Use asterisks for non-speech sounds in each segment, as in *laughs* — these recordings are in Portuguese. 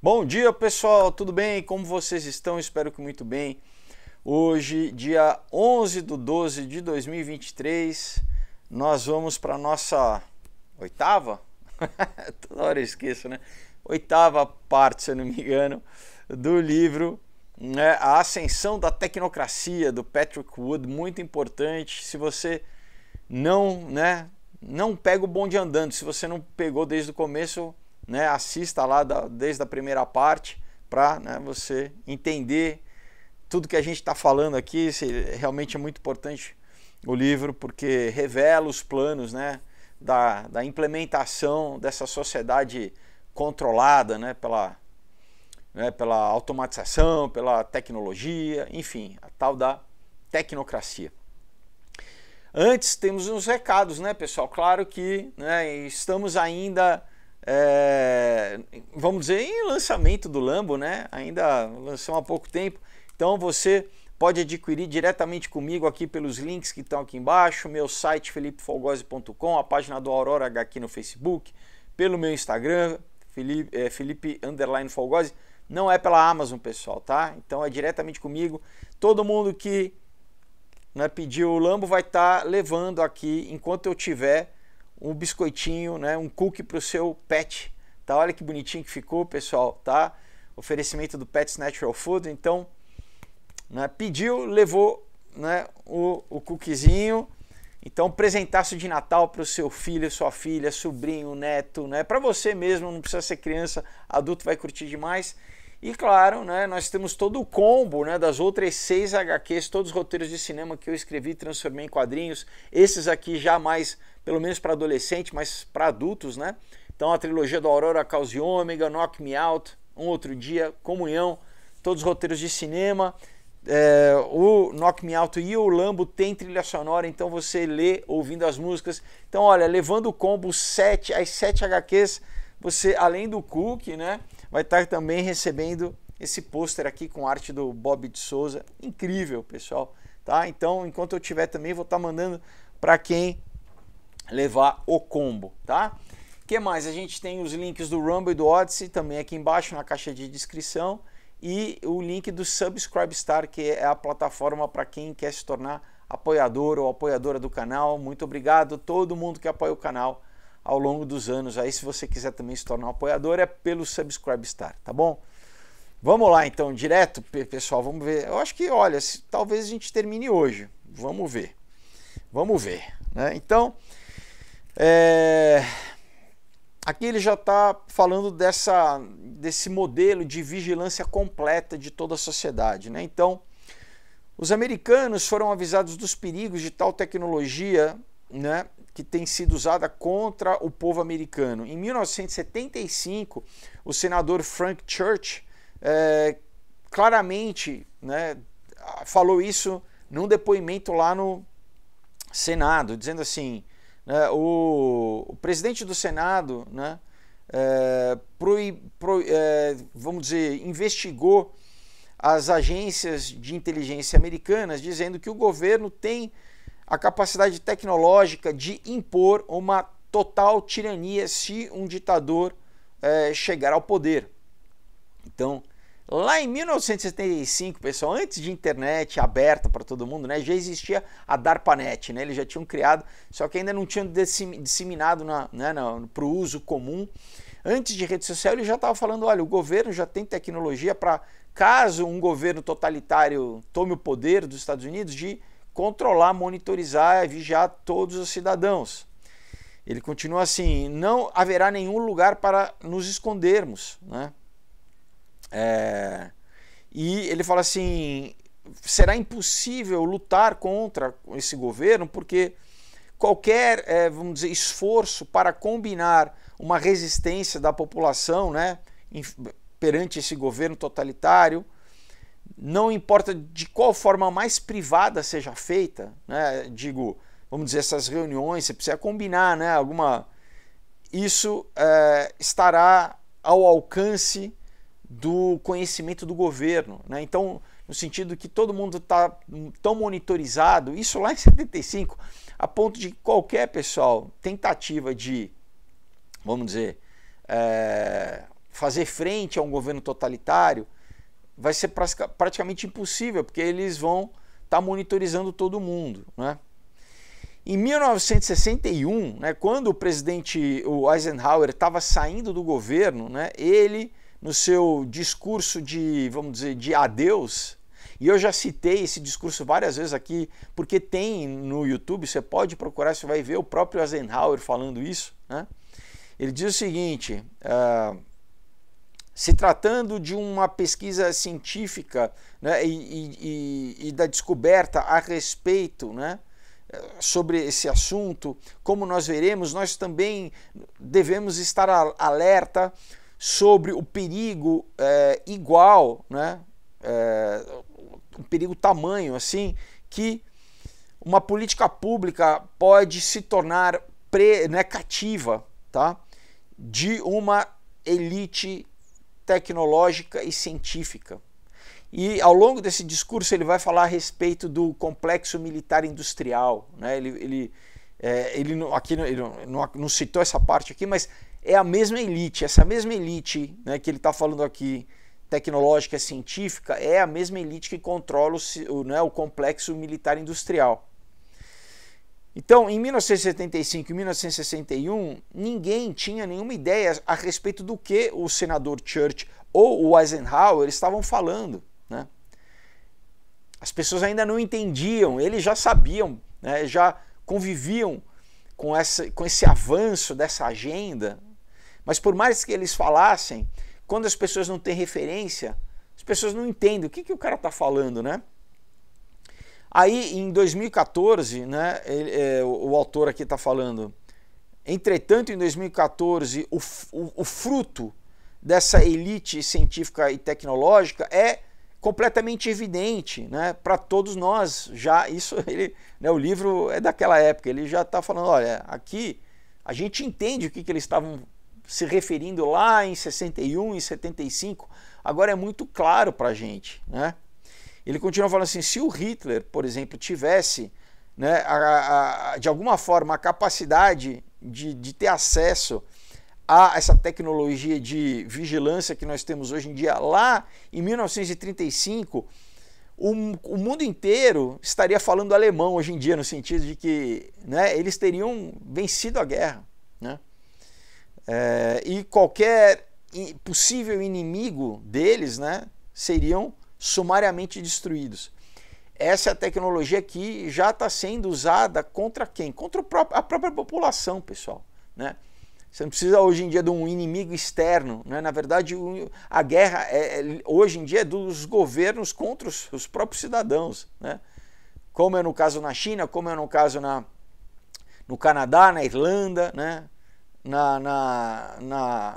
Bom dia pessoal, tudo bem? Como vocês estão? Espero que muito bem. Hoje, dia 11 de 12 de 2023, nós vamos para a nossa oitava? *laughs* Toda hora eu esqueço, né? Oitava parte, se eu não me engano, do livro né? A Ascensão da Tecnocracia, do Patrick Wood, muito importante. Se você não, né, não pega o bom de andando, se você não pegou desde o começo, né, assista lá da, desde a primeira parte para né, você entender tudo que a gente está falando aqui. Se, realmente é muito importante o livro porque revela os planos né, da, da implementação dessa sociedade controlada né, pela, né, pela automatização, pela tecnologia, enfim, a tal da tecnocracia. Antes temos uns recados, né, pessoal? Claro que né, estamos ainda é, vamos dizer, em lançamento do Lambo, né? Ainda lançou há pouco tempo. Então você pode adquirir diretamente comigo aqui pelos links que estão aqui embaixo, meu site felipefalgose.com, a página do Aurora HQ no Facebook, pelo meu Instagram, Felipe, é, Felipe Falgose. Não é pela Amazon, pessoal, tá? Então é diretamente comigo. Todo mundo que né, pediu o Lambo vai estar tá levando aqui enquanto eu tiver um biscoitinho, né, um cookie para o seu pet. Tá? Olha que bonitinho que ficou, pessoal. Tá? Oferecimento do Pets Natural Food. Então, né, pediu, levou né, o, o cookiezinho. Então, presentaço de Natal para o seu filho, sua filha, sobrinho, neto, né? Para você mesmo, não precisa ser criança, adulto vai curtir demais. E claro, né, nós temos todo o combo né, das outras seis HQs, todos os roteiros de cinema que eu escrevi, transformei em quadrinhos. Esses aqui já mais pelo menos para adolescente, mas para adultos, né? Então a trilogia da Aurora, Cause e Ômega, Knock Me Out, Um Outro Dia, Comunhão, todos os roteiros de cinema. É, o Knock Me Out e o Lambo tem trilha sonora, então você lê ouvindo as músicas. Então, olha, levando o combo 7, as 7 HQs, você, além do Cook, né, vai estar tá também recebendo esse pôster aqui com arte do Bob de Souza. Incrível, pessoal. Tá? Então, enquanto eu tiver também, vou estar tá mandando para quem levar o combo, tá? que mais? A gente tem os links do Rumble e do Odyssey também aqui embaixo na caixa de descrição e o link do Subscribe Star, que é a plataforma para quem quer se tornar apoiador ou apoiadora do canal. Muito obrigado a todo mundo que apoia o canal ao longo dos anos. Aí se você quiser também se tornar um apoiador é pelo Subscribe Star, tá bom? Vamos lá então, direto, pessoal, vamos ver. Eu acho que, olha, se, talvez a gente termine hoje. Vamos ver. Vamos ver, né? Então, é... Aqui ele já está falando dessa, desse modelo de vigilância completa de toda a sociedade. Né? Então, os americanos foram avisados dos perigos de tal tecnologia né, que tem sido usada contra o povo americano. Em 1975, o senador Frank Church é, claramente né, falou isso num depoimento lá no Senado, dizendo assim né, o, o, presidente do Senado, né, é, pro, pro, é, vamos dizer, investigou as agências de inteligência americanas, dizendo que o governo tem a capacidade tecnológica de impor uma total tirania se um ditador é, chegar ao poder. Então, Lá em 1975, pessoal, antes de internet aberta para todo mundo, né, já existia a DARPANET, né, eles já tinham criado, só que ainda não tinham disseminado né, para o uso comum. Antes de rede social, ele já estava falando, olha, o governo já tem tecnologia para, caso um governo totalitário tome o poder dos Estados Unidos, de controlar, monitorizar e vigiar todos os cidadãos. Ele continua assim: não haverá nenhum lugar para nos escondermos. Né? É, e ele fala assim: será impossível lutar contra esse governo porque qualquer, é, vamos dizer, esforço para combinar uma resistência da população, né, perante esse governo totalitário, não importa de qual forma mais privada seja feita, né, digo, vamos dizer, essas reuniões, você precisa combinar, né, alguma, isso é, estará ao alcance do conhecimento do governo. Né? Então, no sentido que todo mundo está tão monitorizado, isso lá em 75, *laughs* a ponto de qualquer pessoal tentativa de, vamos dizer, é, fazer frente a um governo totalitário vai ser praticamente impossível, porque eles vão estar tá monitorizando todo mundo. Né? Em 1961, né, quando o presidente o Eisenhower estava saindo do governo, né, ele no seu discurso de, vamos dizer, de adeus, e eu já citei esse discurso várias vezes aqui, porque tem no YouTube, você pode procurar, você vai ver o próprio Eisenhower falando isso. Né? Ele diz o seguinte: uh, se tratando de uma pesquisa científica né, e, e, e, da descoberta a respeito né, sobre esse assunto, como nós veremos, nós também devemos estar alerta sobre o perigo é, igual, né? É, um perigo tamanho assim que uma política pública pode se tornar pre, né, cativa, tá? De uma elite tecnológica e científica. E ao longo desse discurso ele vai falar a respeito do complexo militar industrial, né? Ele, ele, é, ele aqui ele não, não citou essa parte aqui, mas é a mesma elite, essa mesma elite né, que ele está falando aqui, tecnológica, científica, é a mesma elite que controla o, né, o complexo militar industrial. Então, em 1975 e 1961, ninguém tinha nenhuma ideia a respeito do que o senador Church ou o Eisenhower estavam falando. Né? As pessoas ainda não entendiam, eles já sabiam, né, já conviviam com, essa, com esse avanço dessa agenda mas por mais que eles falassem, quando as pessoas não têm referência, as pessoas não entendem o que, que o cara está falando, né? Aí, em 2014, né, ele, é, o, o autor aqui está falando, entretanto, em 2014, o, o, o fruto dessa elite científica e tecnológica é completamente evidente né, para todos nós. Já isso, *laughs* ele, né, o livro é daquela época, ele já está falando, olha, aqui a gente entende o que, que eles estavam se referindo lá em 61 e 75, agora é muito claro para a gente. Né? Ele continua falando assim: se o Hitler, por exemplo, tivesse né, a, a, de alguma forma a capacidade de, de ter acesso a essa tecnologia de vigilância que nós temos hoje em dia, lá em 1935, o, o, mundo inteiro estaria falando alemão hoje em dia, no sentido de que né, eles teriam vencido a guerra. Né? É, e qualquer possível inimigo deles né, seriam sumariamente destruídos. Essa é tecnologia aqui já está sendo usada contra quem? Contra a própria população, pessoal. Né? Você não precisa hoje em dia de um inimigo externo. Né? Na verdade, a guerra é, é, hoje em dia é dos governos contra os, os próprios cidadãos. Né? Como é no caso na China, como é no caso na, no Canadá, na Irlanda, né? na, na, na,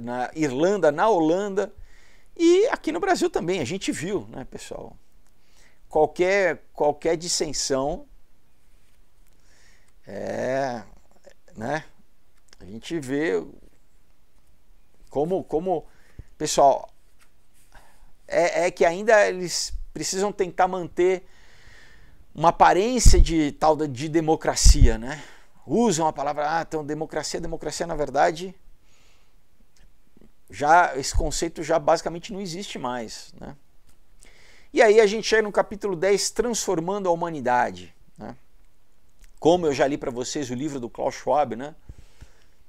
na Irlanda, na Holanda e aqui no Brasil também. A gente viu, né, pessoal? Qualquer, qualquer dissensão é, né? A gente vê como, como pessoal, é, é que ainda eles precisam tentar manter uma aparência de tal de democracia, né? usam a palavra, ah, então democracia, democracia, na verdade, já esse conceito já basicamente não existe mais. Né? E aí a gente chega no capítulo 10, Transformando a Humanidade. Né? Como eu já li para vocês o livro do Klaus Schwab, né?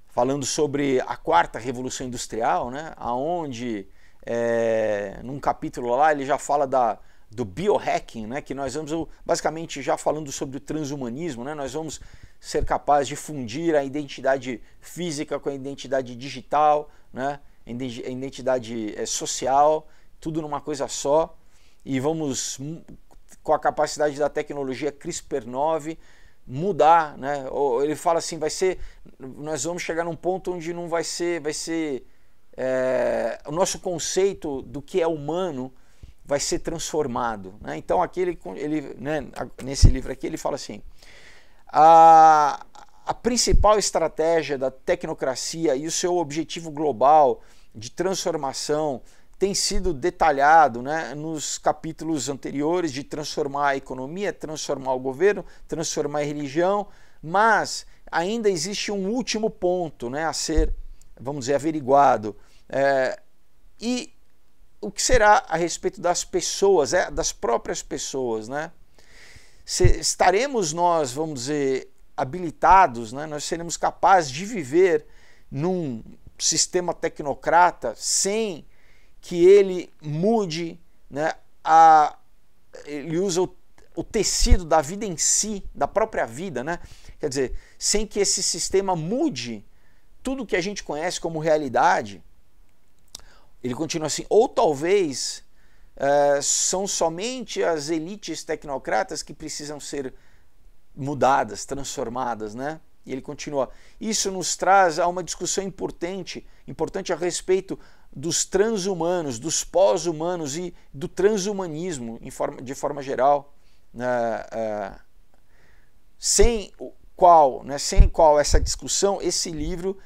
falando sobre a quarta revolução industrial, né? aonde é, num capítulo lá ele já fala da, do biohacking, né? que nós vamos basicamente já falando sobre o transhumanismo, né? nós vamos ser capaz de fundir a identidade física com a identidade digital, né? a identidade eh, social, tudo numa coisa só. E vamos, com a capacidade da tecnologia CRISPR-9, mudar, né? Ou ele fala assim, vai ser, nós vamos chegar num ponto onde não vai ser, vai ser é, o nosso conceito do que é humano vai ser transformado. Né? Então aquele, ele, ele né, nesse livro aqui ele fala assim, a, a principal estratégia da tecnocracia e o seu objetivo global de transformação tem sido detalhado né, nos capítulos anteriores de transformar a economia, transformar o governo, transformar a religião, mas ainda existe um último ponto né, a ser, vamos dizer, averiguado. É, e o que será a respeito das pessoas, é, das próprias pessoas, né? estaremos nós, vamos dizer, habilitados, né? nós seremos capazes de viver num sistema tecnocrata sem que ele mude, né? A, ele usa o, o tecido da vida em si, da própria vida, né? quer dizer, sem que esse sistema mude tudo que a gente conhece como realidade, ele continua assim, ou talvez Uh, são somente as elites tecnocratas que precisam ser mudadas, transformadas, né? E ele continua: Isso nos traz a uma discussão importante, importante a respeito dos transhumanos, dos pós-humanos e do transhumanismo forma, de forma geral, uh, uh, sem qual, né, sem qual essa discussão, esse livro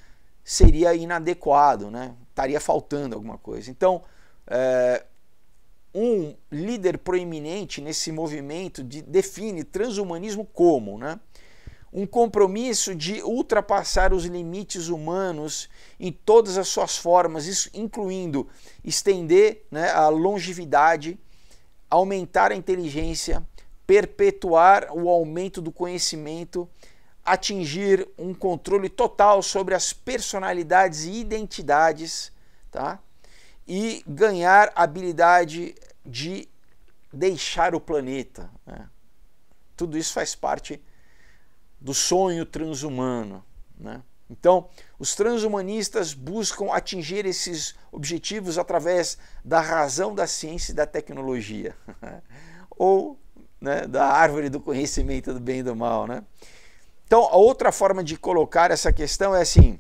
seria inadequado, né? Estaria faltando alguma coisa. Então, uh, um líder proeminente nesse movimento de, define transhumanismo como, né? Um compromisso de ultrapassar os limites humanos em todas as suas formas, isso incluindo estender né, a longevidade, aumentar a inteligência, perpetuar o aumento do conhecimento, atingir um controle total sobre as personalidades e identidades, tá? e ganhar habilidade de deixar o planeta. Né? Tudo isso faz parte do sonho transhumano. Né? Então, os transhumanistas buscam atingir esses objetivos através da razão da ciência e da tecnologia, *laughs* ou né, da árvore do conhecimento do bem e do mal. Né? Então, a outra forma de colocar essa questão é assim: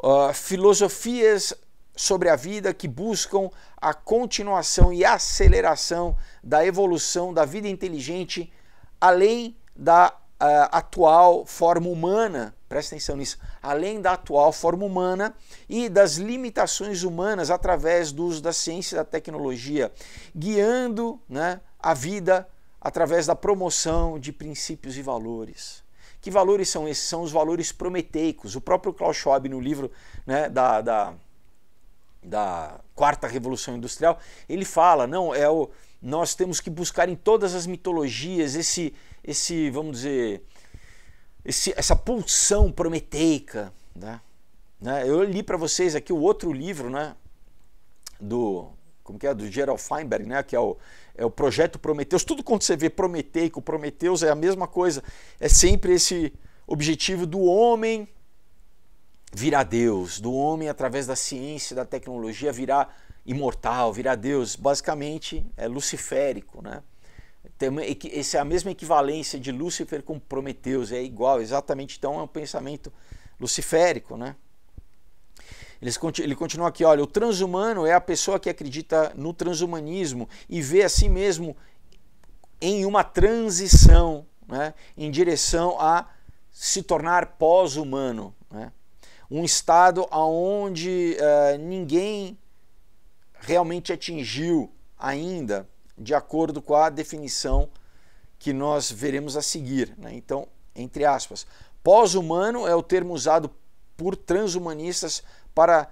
uh, filosofias sobre a vida que buscam a continuação e aceleração da evolução da vida inteligente além da uh, atual forma humana, presta atenção nisso, além da atual forma humana e das limitações humanas através do uso da ciência e da tecnologia, guiando né, a vida através da promoção de princípios e valores. Que valores são esses? São os valores prometeicos. O próprio Klaus Schwab, no livro né, da, da, da quarta revolução industrial, ele fala, não, é o nós temos que buscar em todas as mitologias esse esse, vamos dizer, esse, essa pulsão prometeica, né? né? Eu li para vocês aqui o outro livro, né, do como que é, do Gerald Feinberg, né, que é o, é o projeto Prometeus. Tudo quando você vê prometeico, Prometeus é a mesma coisa. É sempre esse objetivo do homem virá Deus, do homem através da ciência, da tecnologia virá imortal, virá Deus, basicamente é luciférico, né? essa é a mesma equivalência de Lúcifer com Prometeus, é igual, exatamente, então é um pensamento luciférico, né? ele continua aqui, olha, o transhumano é a pessoa que acredita no transhumanismo e vê a si mesmo em uma transição, né, em direção a se tornar pós-humano, né? um estado onde uh, eh, ninguém realmente atingiu ainda, de acordo com a definição que nós veremos a seguir. Né? Então, entre aspas, pós-humano é o termo usado por transhumanistas para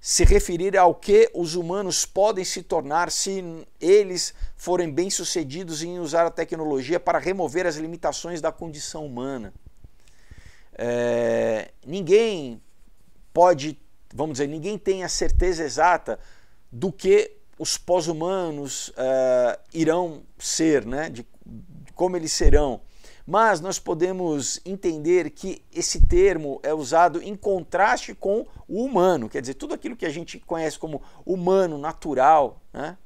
se referir ao que os humanos podem se tornar se eles forem bem-sucedidos em usar a tecnologia para remover as limitações da condição humana. É, ninguém pode, vamos dizer, ninguém tem a certeza exata do que os pós-humanos uh, irão ser, né? De, de como eles serão. Mas nós podemos entender que esse termo é usado em contraste com o humano, quer dizer, tudo aquilo que a gente conhece como humano, natural, né?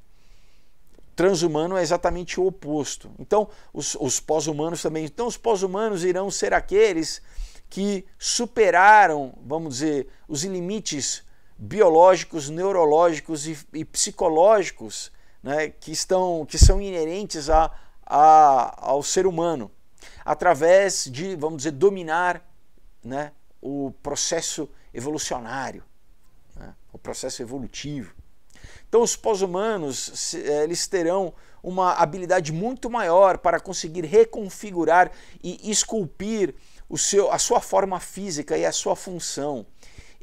transhumano é exatamente o oposto. Então, os, os pós-humanos também. Então, os pós-humanos irão ser aqueles que superaram, vamos dizer, os limites biológicos, neurológicos e, e psicológicos né, que, estão, que são inerentes a, a, ao ser humano, através de, vamos dizer, dominar né, o processo evolucionário, né, o processo evolutivo. Então, os pós-humanos eh, eles terão uma habilidade muito maior para conseguir reconfigurar e esculpir o seu, a sua forma física e a sua função.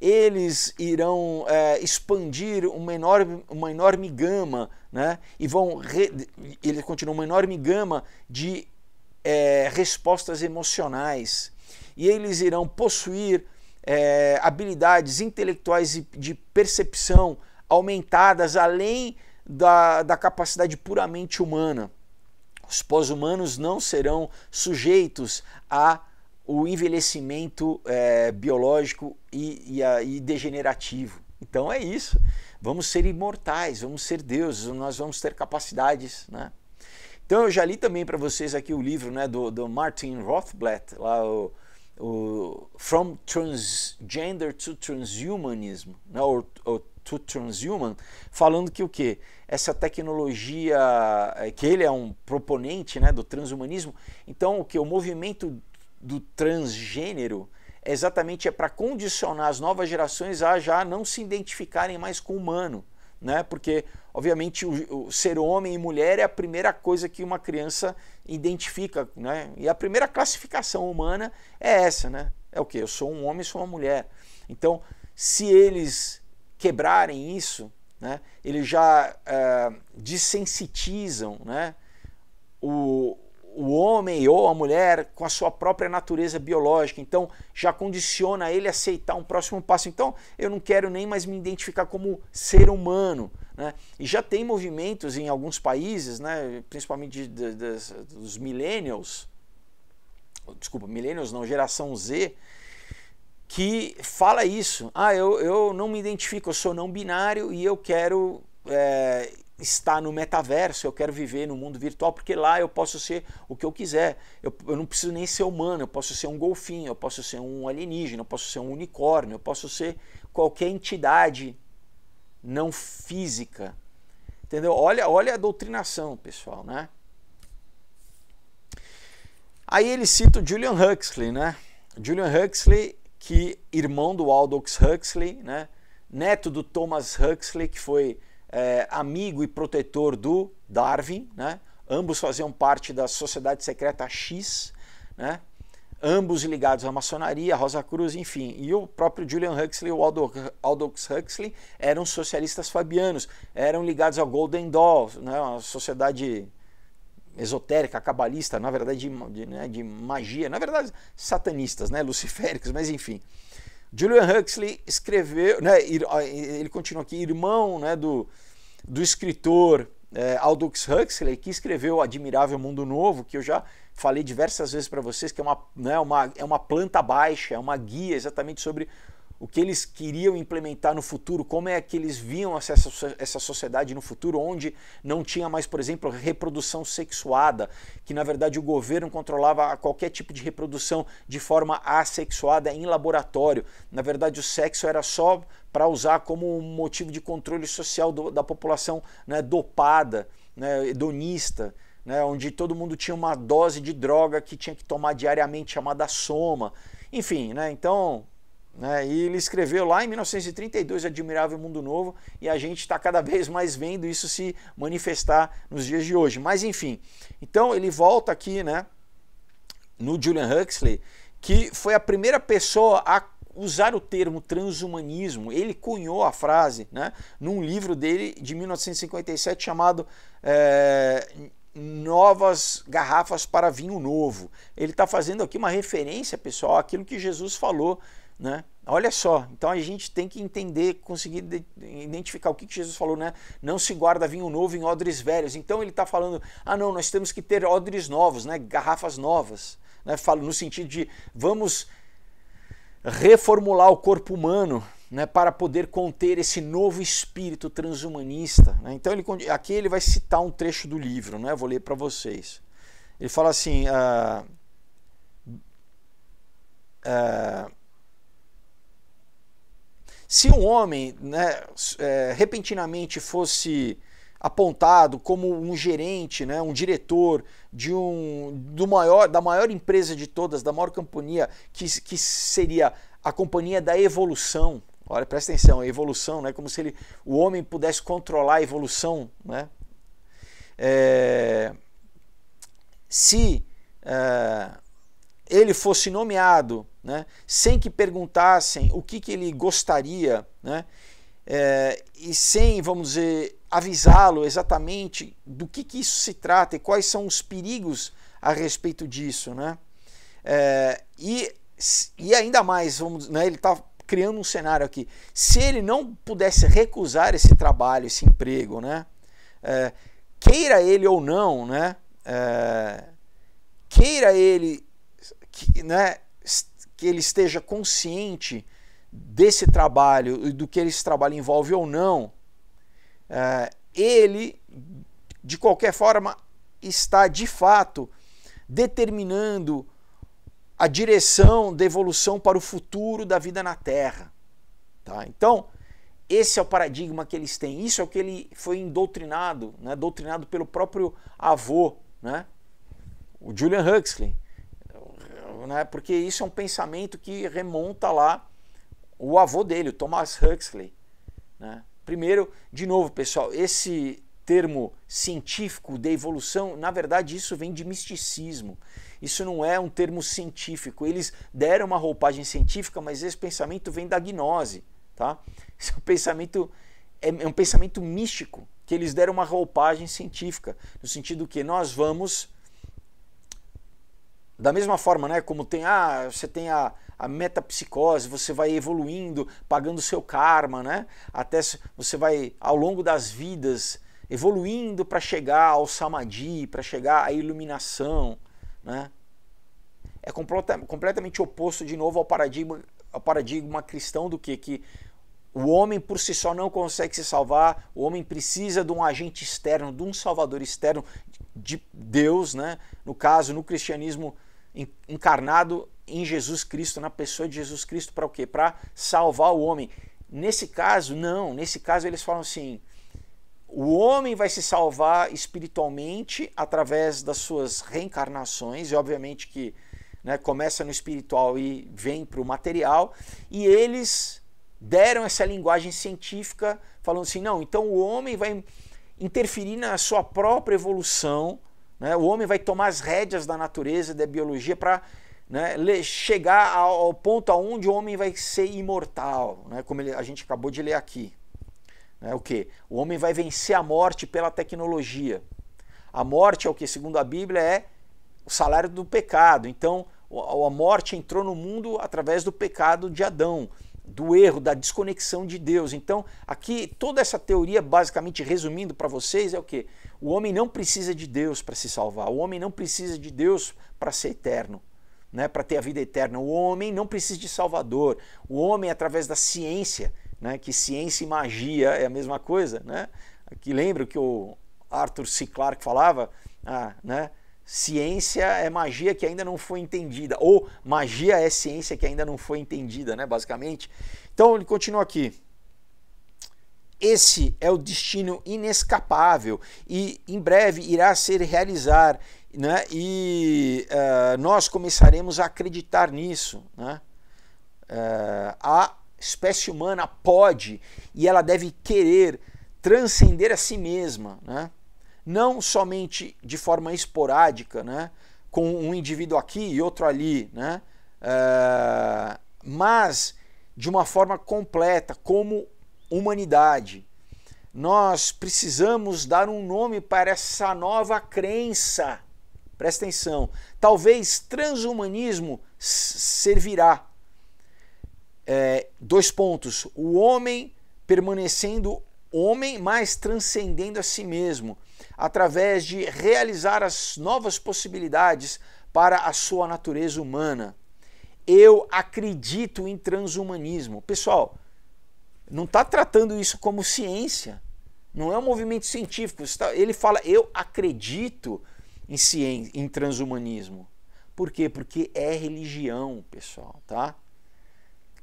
Eles irão é, expandir uma enorme, uma enorme gama, né? E vão, re, ele continua, uma enorme gama de é, respostas emocionais. E eles irão possuir é, habilidades intelectuais e de percepção aumentadas além da, da capacidade puramente humana. Os pós-humanos não serão sujeitos a o envelhecimento é, biológico e, e, a, e degenerativo. Então é isso. Vamos ser imortais, vamos ser deuses, nós vamos ter capacidades, né? Então eu já li também para vocês aqui o livro né, do, do Martin Rothblatt, lá o, o From Transgender to Transhumanism, né, ou, ou, to Transhuman, falando que o que? Essa tecnologia, é, que ele é um proponente né, do transhumanismo, então o que? O movimento do transgênero é exatamente é para condicionar as novas gerações a já não se identificarem mais com o humano, né? Porque obviamente o, o, ser homem e mulher é a primeira coisa que uma criança identifica, né? E a primeira classificação humana é essa, né? É o que eu sou um homem, sou uma mulher. Então, se eles quebrarem isso, né? Eles já uh, desensitizam, né? O, o homem ou a mulher com a sua própria natureza biológica. Então, já condiciona ele a aceitar um próximo passo. Então, eu não quero nem mais me identificar como ser humano. Né? E já tem movimentos em alguns países, né, principalmente de, de, de, dos millennials, desculpa, millennials não, geração Z, que fala isso. Ah, eu, eu não me identifico, eu sou não binário e eu quero é, estar no metaverso, eu quero viver no mundo virtual, porque lá eu posso ser o que eu quiser. Eu, eu não preciso nem ser humano, eu posso ser um golfinho, eu posso ser um alienígena, eu posso ser um unicórnio, eu posso ser qualquer entidade não física. Entendeu? Olha, olha a doutrinação, pessoal, né? Aí ele cita o Julian Huxley, né? Julian Huxley, que irmão do Aldous Huxley, né? Neto do Thomas Huxley, que foi é, amigo e protetor do Darwin, né? ambos faziam parte da Sociedade Secreta X, né? ambos ligados à maçonaria, à Rosa Cruz, enfim. E o próprio Julian Huxley e o Aldo, Aldous Huxley eram socialistas fabianos, eram ligados ao Golden Dawn, né? uma sociedade esotérica, cabalista, na verdade de, de, né? de magia, na verdade satanistas, né? luciféricos, mas enfim. Julian Huxley escreveu, né, ele continua aqui, irmão né, do, do escritor é, Aldous Huxley, que escreveu O Admirável Mundo Novo, que eu já falei diversas vezes para vocês, que é uma, né, uma, é uma planta baixa, é uma guia exatamente sobre o que eles queriam implementar no futuro, como é que eles viam essa, essa sociedade no futuro, onde não tinha mais, por exemplo, reprodução sexuada, que na verdade o governo controlava qualquer tipo de reprodução de forma assexuada em laboratório. Na verdade, o sexo era só para usar como motivo de controle social do, da população né, dopada, né, hedonista. Né, onde todo mundo tinha uma dose de droga que tinha que tomar diariamente chamada soma, enfim, né, então né? E ele escreveu lá em 1932, Admirável Mundo Novo, e a gente está cada *laughs* vez mais vendo isso se manifestar nos dias de hoje. Mas enfim, então ele volta aqui né, no Julian Huxley, que foi a primeira pessoa a usar o termo transhumanismo. Ele cunhou a frase né, num livro dele de 1957 chamado. É novas garrafas para vinho novo. Ele está fazendo aqui uma referência, pessoal, àquilo que Jesus falou né? Olha só, então a gente tem que entender, conseguir identificar o que, que Jesus falou, né? Não se guarda vinho novo em odres velhos. Então ele está falando, ah não, nós temos que ter odres novos, né? garrafas novas. Né? Falo no sentido de vamos reformular o corpo humano né? para poder conter esse novo espírito transhumanista. Né? Então ele, aqui ele vai citar um trecho do livro, né? vou ler para vocês. Ele fala assim. Uh, uh, se um homem né, é, repentinamente fosse apontado como um gerente, né, um diretor de um do maior, da maior empresa de todas, da maior companhia, que, que seria a companhia da evolução. Olha, presta atenção, a evolução, né, como se ele, o homem pudesse controlar a evolução. Né? É, se é, ele fosse nomeado, né, sem que perguntassem o que, que ele gostaria, né, é, e sem, vamos dizer, avisá-lo exatamente do que, que isso se trata e quais são os perigos a respeito disso. Né? É, e, e ainda mais, vamos, né, ele está criando um cenário aqui. Se ele não pudesse recusar esse trabalho, esse emprego, né, é, queira ele ou não, né, queira ele que, né, que ele esteja consciente desse trabalho e do que esse trabalho envolve ou não, eh, ele, de qualquer forma, está de fato determinando a direção da evolução para o futuro da vida na Terra. Tá? Então, esse é o paradigma que eles têm, isso é o que ele foi indoctrinado, né? doutrinado pelo próprio avô, né? o Julian Huxley né? Porque isso é um pensamento que remonta lá o avô dele, o Thomas Huxley, né? Primeiro, de novo, pessoal, esse termo científico de evolução, na verdade, isso vem de misticismo. Isso não é um termo científico. Eles deram uma roupagem científica, mas esse pensamento vem da gnose, tá? Esse é um pensamento é, é um pensamento místico que eles deram uma roupagem científica, no sentido que nós vamos da mesma forma, né, como tem ah, você tem a, a metapsicose, você vai evoluindo, pagando seu karma, né? Até você vai ao longo das vidas evoluindo para chegar ao samadhi, para chegar à iluminação, né? É completamente oposto de novo ao paradigma, ao paradigma cristão do que que o homem por si só não consegue se salvar, o homem precisa de um agente externo, de um salvador externo de Deus, né? no caso, no cristianismo encarnado em Jesus Cristo, na pessoa de Jesus Cristo, para o quê? Para salvar o homem. Nesse caso, não. Nesse caso, eles falam assim: o homem vai se salvar espiritualmente através das suas reencarnações, e obviamente que né, começa no espiritual e vem para o material, e eles deram essa linguagem científica, falando assim: não, então o homem vai interferir na sua própria evolução. Né? O homem vai tomar as rédeas da natureza, da biologia, para né, chegar ao ponto aonde o homem vai ser imortal, né? como a gente acabou de ler aqui. Né? O que? O homem vai vencer a morte pela tecnologia. A morte é o que, segundo a Bíblia, é o salário do pecado. Então, a morte entrou no mundo através do pecado de Adão do erro, da desconexão de Deus. Então, aqui toda essa teoria, basicamente resumindo para vocês, é o que? O homem não precisa de Deus para se salvar, o homem não precisa de Deus para ser eterno. Né, para ter a vida eterna. O homem não precisa de Salvador. O homem, através da ciência, né, que ciência e magia é a mesma coisa, né, que lembra que o Arthur C. Clarke falava, ah, né, ciência é magia que ainda não foi entendida, ou magia é ciência que ainda não foi entendida, né, basicamente. Então ele continua aqui. Esse é o destino inescapável e em breve irá se realizar, né? E uh, nós começaremos a acreditar nisso, né? Uh, a espécie humana pode e ela deve querer transcender a si mesma, né? não somente de forma esporádica, né, com um indivíduo aqui e outro ali, né, uh, mas de uma forma completa, como humanidade. Nós precisamos dar um nome para essa nova crença. Presta atenção. Talvez transhumanismo servirá. É, dois pontos. O homem permanecendo homem, mas transcendendo a si mesmo através de realizar as novas possibilidades para a sua natureza humana. Eu acredito em transhumanismo. Pessoal, não está tratando isso como ciência. Não é um movimento científico. Tá, ele fala, eu acredito em, ciência, em transhumanismo. Por quê? Porque é religião, pessoal, tá?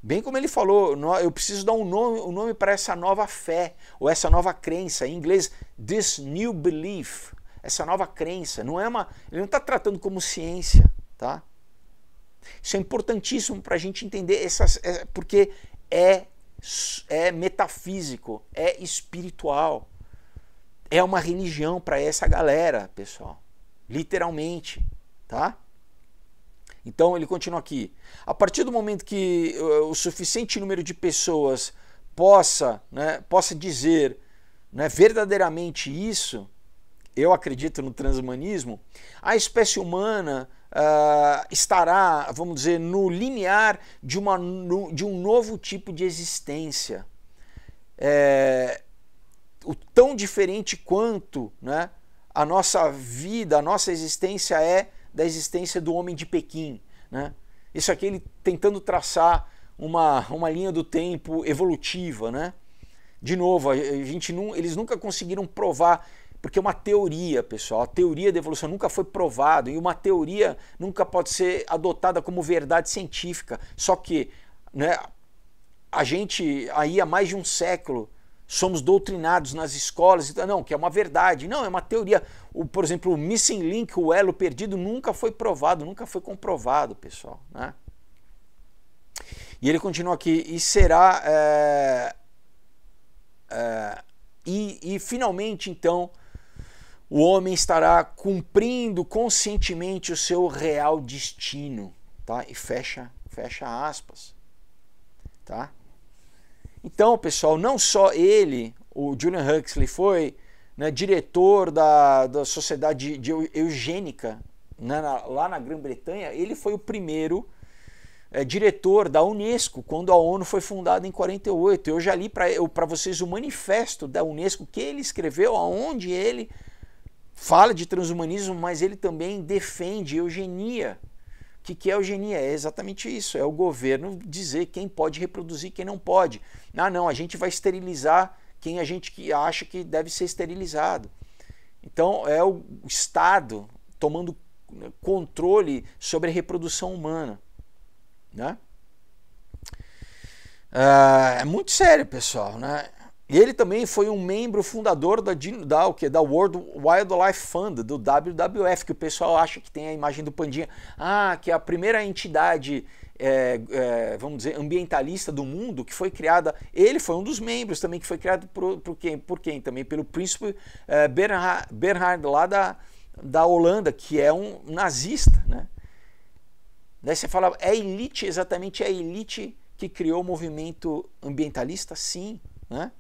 Bem como ele falou, eu preciso dar um nome, um nome para essa nova fé, ou essa nova crença, em inglês, this new belief, essa nova crença. Não é uma, ele não está tratando como ciência, tá? Isso é importantíssimo para a gente entender, essas, é, porque é, é metafísico, é espiritual, é uma religião para essa galera, pessoal, literalmente, tá? Então ele continua aqui. A partir do momento que eh, o suficiente número de pessoas possa, né, possa dizer né, verdadeiramente isso, eu acredito no transhumanismo, a espécie humana uh, estará, vamos dizer, no limiar de, uma, de um novo tipo de existência. É, o tão diferente quanto né, a nossa vida, a nossa existência é da existência do homem de Pequim. Né? Isso aqui ele tentando traçar uma, uma linha do tempo evolutiva. Né? De novo, a gente não, eles nunca conseguiram provar, porque é uma teoria, pessoal. A teoria da evolução nunca foi provada e uma teoria nunca pode ser adotada como verdade científica. Só que né, a gente, aí há mais de um século, somos doutrinados nas escolas, então, não, que é uma verdade, não, é uma teoria. O, por exemplo, o missing link, o elo perdido, nunca foi provado, nunca foi comprovado, pessoal. Né? E ele continua aqui, e será. É, é, e, e finalmente, então, o homem estará cumprindo conscientemente o seu real destino. Tá? E fecha, fecha aspas. Tá? Então, pessoal, não só ele, o Julian Huxley, foi né, diretor da, da Sociedade de Eugênica né, na, lá na Grã-Bretanha, ele foi o primeiro é, diretor da Unesco quando a ONU foi fundada em 48. Eu já li para vocês o manifesto da Unesco que ele escreveu, aonde ele fala de transhumanismo, mas ele também defende eugenia. O que, que é eugenia? É exatamente isso: é o governo dizer quem pode reproduzir quem não pode. Ah, não, a gente vai esterilizar quem a gente que acha que deve ser esterilizado. Então, é o Estado tomando controle sobre a reprodução humana. Né? Uh, é muito sério, pessoal. Né? E ele também foi um membro fundador da, da, o da World Wildlife Fund, do WWF, que o pessoal acha que tem a imagem do Pandinha. Ah, que é a primeira entidade, é, é, vamos dizer, ambientalista do mundo que foi criada. Ele foi um dos membros também que foi criado por, por, quem? por quem? Também pelo príncipe é, Bernhard, Bernhard, lá da, da Holanda, que é um nazista. Né? Daí você fala, é elite, exatamente é a elite que criou o movimento ambientalista? Sim. Né?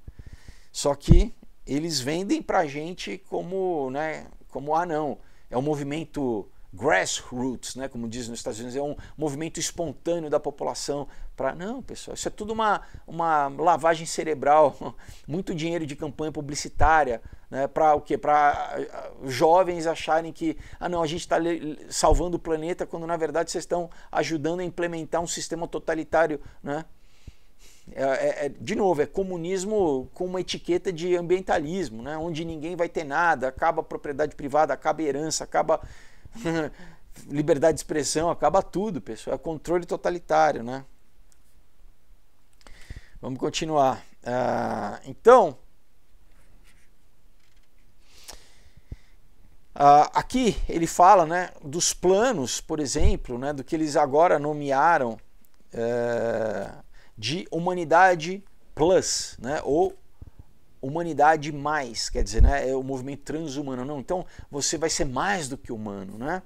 Só que eles vendem para a gente como, né, como ah não, é um movimento grassroots, né, como diz nos Estados Unidos, é um movimento espontâneo da população para não, pessoal, isso é tudo uma, uma lavagem cerebral, *laughs* muito dinheiro de campanha publicitária, né, para o que Para ah, jovens acharem que ah não, a gente está salvando o planeta quando na verdade vocês estão ajudando a implementar um sistema totalitário, né? É, é, é, de novo, é comunismo com uma etiqueta de ambientalismo, né? onde ninguém vai ter nada, acaba propriedade privada, acaba herança, acaba *laughs* liberdade de expressão, acaba tudo, pessoal. É controle totalitário, né? Vamos continuar. Ah, então, ah, aqui ele fala né, dos planos, por exemplo, né, do que eles agora nomearam. Eh, de Humanidade Plus, né? ou Humanidade Mais, quer dizer, né? é o movimento transhumano. Não, então você vai ser mais do que humano. Né?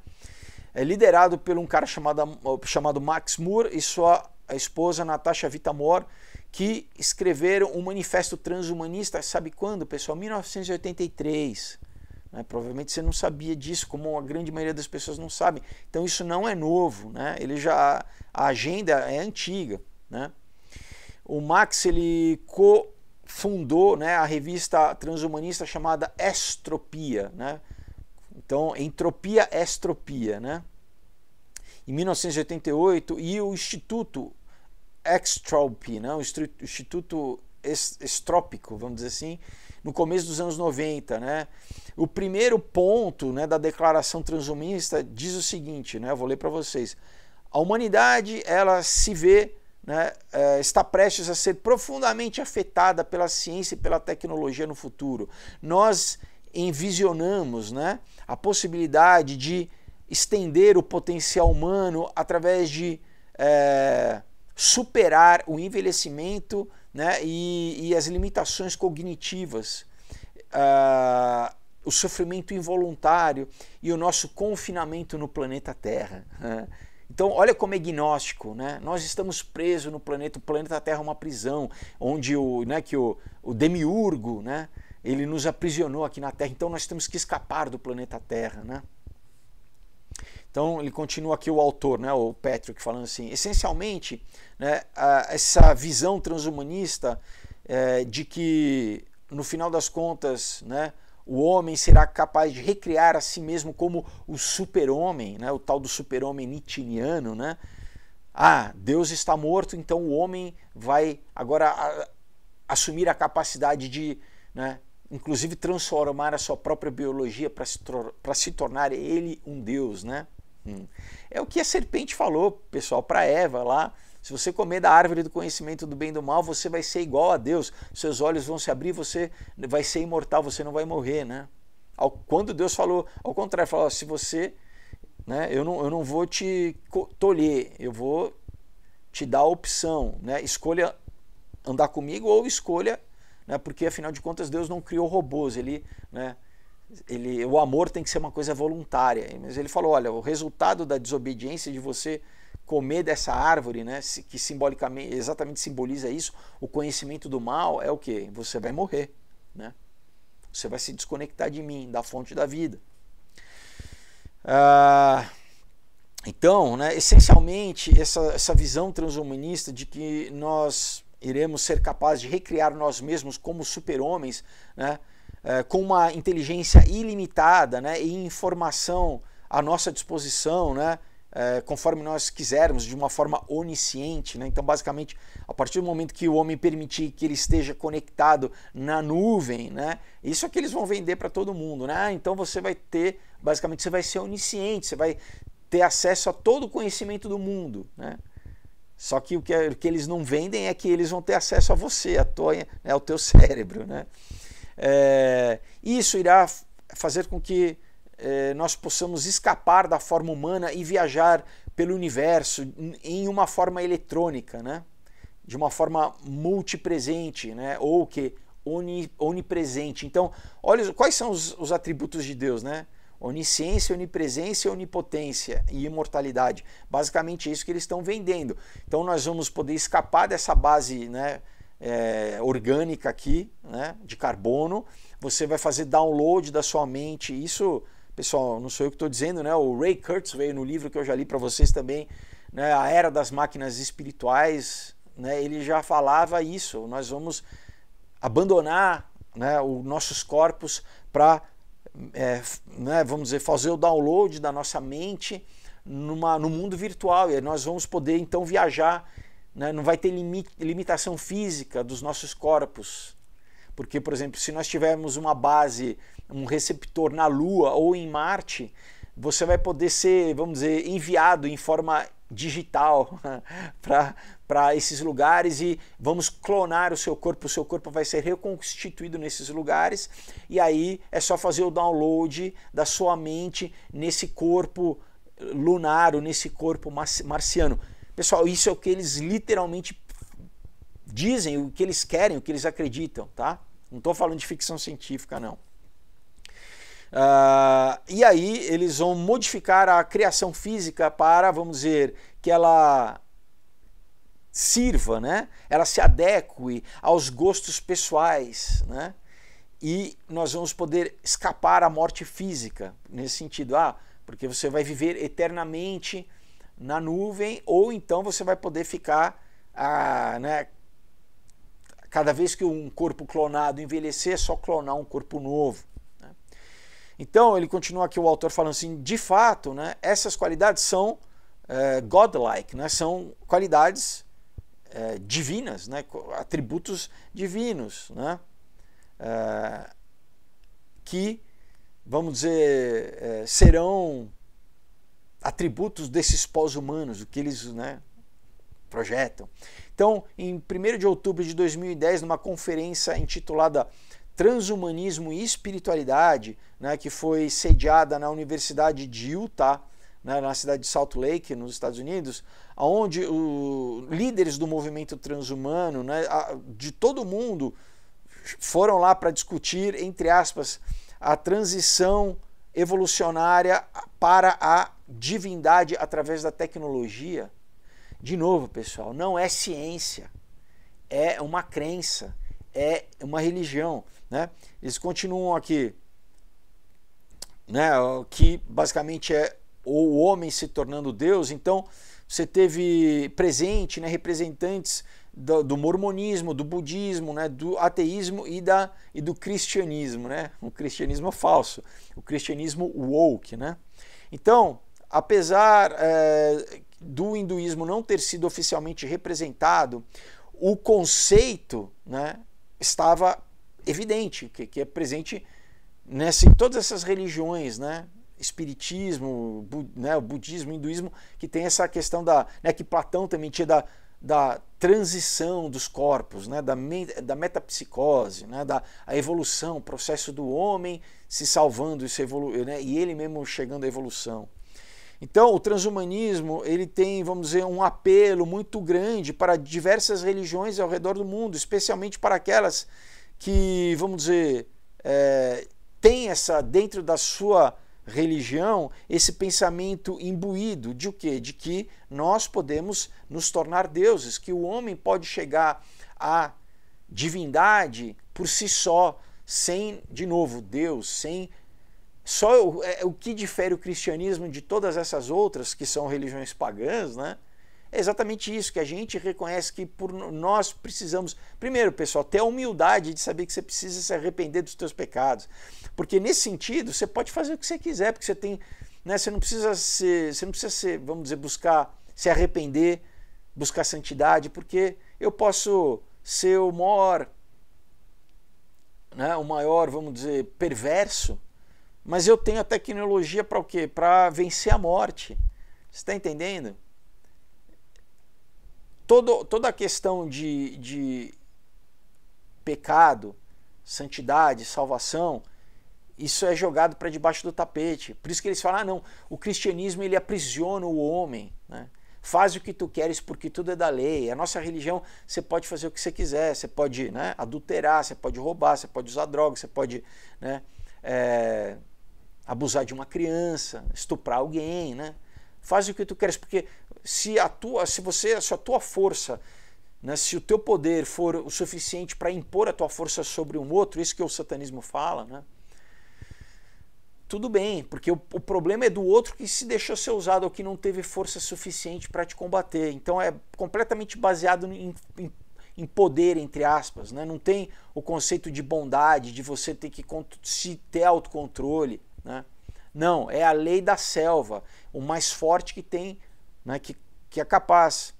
É liderado por um cara chamado, chamado Max Moore e sua esposa Natasha Vitamor, que escreveram um manifesto transhumanista, sabe quando, pessoal? 1983. Né? Provavelmente você não sabia disso, como a grande maioria das pessoas não sabe. Então isso não é novo, né? Ele já a agenda é antiga, né? O Max ele cofundou né, a revista transhumanista chamada Estropia, né? Então, entropia, estropia, né? Em 1988 e o Instituto Extropy, né? O Instituto Estrópico, vamos dizer assim, no começo dos anos 90, né? O primeiro ponto, né, da Declaração Transhumanista diz o seguinte, né? Eu vou ler para vocês. A humanidade, ela se vê né, eh, está prestes a ser profundamente afetada pela ciência e pela tecnologia no futuro. Nós envisionamos né, a possibilidade de estender o potencial humano através de é, superar o envelhecimento né, e, e, as limitações cognitivas, uh, o sofrimento involuntário e o nosso confinamento no planeta Terra. Né. Então, olha como é gnóstico, né? Nós estamos presos no planeta, o planeta Terra é uma prisão, onde o, né, que o, o demiurgo, né, ele nos aprisionou aqui na Terra. Então, nós temos que escapar do planeta Terra, né? Então, ele continua aqui o autor, né, o Patrick, falando assim: essencialmente, né, a, essa visão transhumanista é, de que, no final das contas, né, o homem será capaz de recriar a si mesmo como o super-homem, né? o tal do super-homem nietzscheano, né? Ah, Deus está morto, então o homem vai agora a, assumir a capacidade de, né, inclusive, transformar a sua própria biologia para se, se, tornar ele um Deus, né? Hum. É o que a serpente falou, pessoal, para Eva lá, se você comer da árvore do conhecimento do bem e do mal, você vai ser igual a Deus. Seus olhos vão se abrir, você vai ser imortal, você não vai morrer, né? quando Deus falou, ao contrário, falou: se você, né, eu não, eu não vou te tolher, eu vou te dar a opção, né? Escolha andar comigo ou escolha, né? Porque afinal de contas Deus não criou robôs, ele, né? Ele, o amor tem que ser uma coisa voluntária. Mas ele falou: olha, o resultado da desobediência de você comer dessa árvore, né, que simbolicamente, exatamente simboliza isso, o conhecimento do mal é o que? Você vai morrer, né? Você vai se desconectar de mim, da fonte da vida. Ah, então, né, essencialmente, essa, essa visão transhumanista de que nós iremos ser capazes de recriar nós mesmos como super-homens, né, eh, com uma inteligência ilimitada né, e informação à nossa disposição, né, é, conforme nós quisermos, de uma forma onisciente. Né? Então, basicamente, a partir do momento que o homem permitir que ele esteja conectado na nuvem, né? isso é que eles vão vender para todo mundo. Né? Ah, então você vai ter, basicamente, você vai ser onisciente, você vai ter acesso a todo o conhecimento do mundo. Né? Só que o, que o que, eles não vendem é que eles vão ter acesso a você, a tua, né, ao teu *laughs* cérebro. Né? É, isso irá fazer com que eh, nós possamos escapar da forma humana e viajar pelo universo em uma forma eletrônica, né? de uma forma multipresente, né? ou que onipresente. Então, olha quais são os, os atributos de Deus, né? Onisciência, onipresença, onipotência e imortalidade. Basicamente é isso que eles estão vendendo. Então nós vamos poder escapar dessa base né, é, orgânica aqui, né, de carbono. Você vai fazer download da sua mente. Isso Pessoal, não sou eu que estou dizendo, né? O Ray Kurtz veio no livro que eu já li para vocês também, né? A Era das Máquinas Espirituais, né? Ele já falava isso. Nós vamos abandonar, né? Os nossos corpos para, é, né? Vamos dizer, fazer o download da nossa mente numa, no mundo virtual e nós vamos poder então viajar né? não vai ter limitação física dos nossos corpos. Porque, por exemplo, se nós tivermos uma base, um receptor na Lua ou em Marte, você vai poder ser, vamos dizer, enviado em forma digital *laughs* para esses lugares e vamos clonar o seu corpo, o seu corpo vai ser reconstituído nesses lugares e aí é só fazer o download da sua mente nesse corpo lunar ou nesse corpo marciano. Pessoal, isso é o que eles literalmente dizem o que eles querem, o que eles acreditam, tá? Não estou falando de ficção científica, não. Uh, e aí eles vão modificar a criação física para, vamos dizer, que ela sirva, né? Ela se adeque aos gostos pessoais, né? E nós vamos poder escapar à morte física, nesse sentido, ah, porque você vai viver eternamente na nuvem ou então você vai poder ficar ah, né, Cada vez que um corpo clonado envelhecer, é só clonar um corpo novo. Né? Então, ele continua aqui o autor falando assim: de fato, né, essas qualidades são é, godlike, né, são qualidades é, divinas, né, atributos divinos, né, é, que, vamos dizer, é, serão atributos desses pós-humanos, o que eles né, projetam. Então, em 1 de outubro de 2010, numa conferência intitulada Transhumanismo e Espiritualidade, né, que foi sediada na Universidade de Utah, né, na cidade de Salt Lake, nos Estados Unidos, onde o, líderes do movimento transhumano né, de todo o mundo foram lá para discutir, entre aspas, a transição evolucionária para a divindade através da tecnologia. De novo, pessoal, não é ciência, é uma crença, é uma religião. Né? Eles continuam aqui, né, que basicamente é o homem se tornando Deus. Então, você teve presente né, representantes do, do mormonismo, do budismo, né, do ateísmo e, da, e do cristianismo. Né? O cristianismo falso, o cristianismo woke. Né? Então, apesar é, do hinduísmo não ter sido oficialmente representado, o conceito né, estava evidente, que, que é presente nessa, em todas essas religiões, né? espiritismo, bu, né, o budismo, hinduísmo, que tem essa questão da, né, que Platão também tinha da, da transição dos corpos, né, da, me, da metapsicose, né, da a evolução, o processo do homem se salvando, se evolu né, e ele mesmo chegando à evolução. Então, o transhumanismo ele tem, vamos dizer, um apelo muito grande para diversas religiões ao redor do mundo, especialmente para aquelas que, vamos dizer, é, têm essa dentro da sua religião esse pensamento imbuído de o quê? De que nós podemos nos tornar deuses, que o homem pode chegar à divindade por si só, sem, de novo, Deus, sem só o, é, o que difere o cristianismo de todas essas outras que são religiões pagãs, né? É exatamente isso, que a gente reconhece que por nós precisamos, primeiro, pessoal, ter a humildade de saber que você precisa se arrepender dos seus pecados. Porque nesse sentido, você pode fazer o que você quiser, porque você tem, né, você não precisa se, você não precisa se, vamos dizer, buscar se arrepender, buscar santidade, porque eu posso ser o maior né, o maior, vamos dizer, perverso mas eu tenho a tecnologia para o quê? Para vencer a morte. Você está entendendo? Todo, toda a questão de, de pecado, santidade, salvação, isso é jogado para debaixo do tapete. Por isso que eles falam, ah, não, o cristianismo ele aprisiona o homem, né? Faz o que tu queres porque tudo é da lei. A nossa religião, você pode fazer o que você quiser, você pode né, adulterar, você pode roubar, você pode usar drogas, você pode né, é, abusar de uma criança, estuprar alguém, né? Faz o que tu queres, porque se a tua, se você, se a tua força, né, se o teu poder for o suficiente para impor a tua força sobre um outro, isso que o satanismo fala, né? Tudo bem, porque o, o problema é do outro que se deixou ser usado ou que não teve força suficiente para te combater. Então é completamente baseado em, em em poder, entre aspas. Né? Não tem o conceito de bondade, de você ter que se ter autocontrole. Né? Não, é a lei da selva, o mais forte que tem, né, que, que é capaz.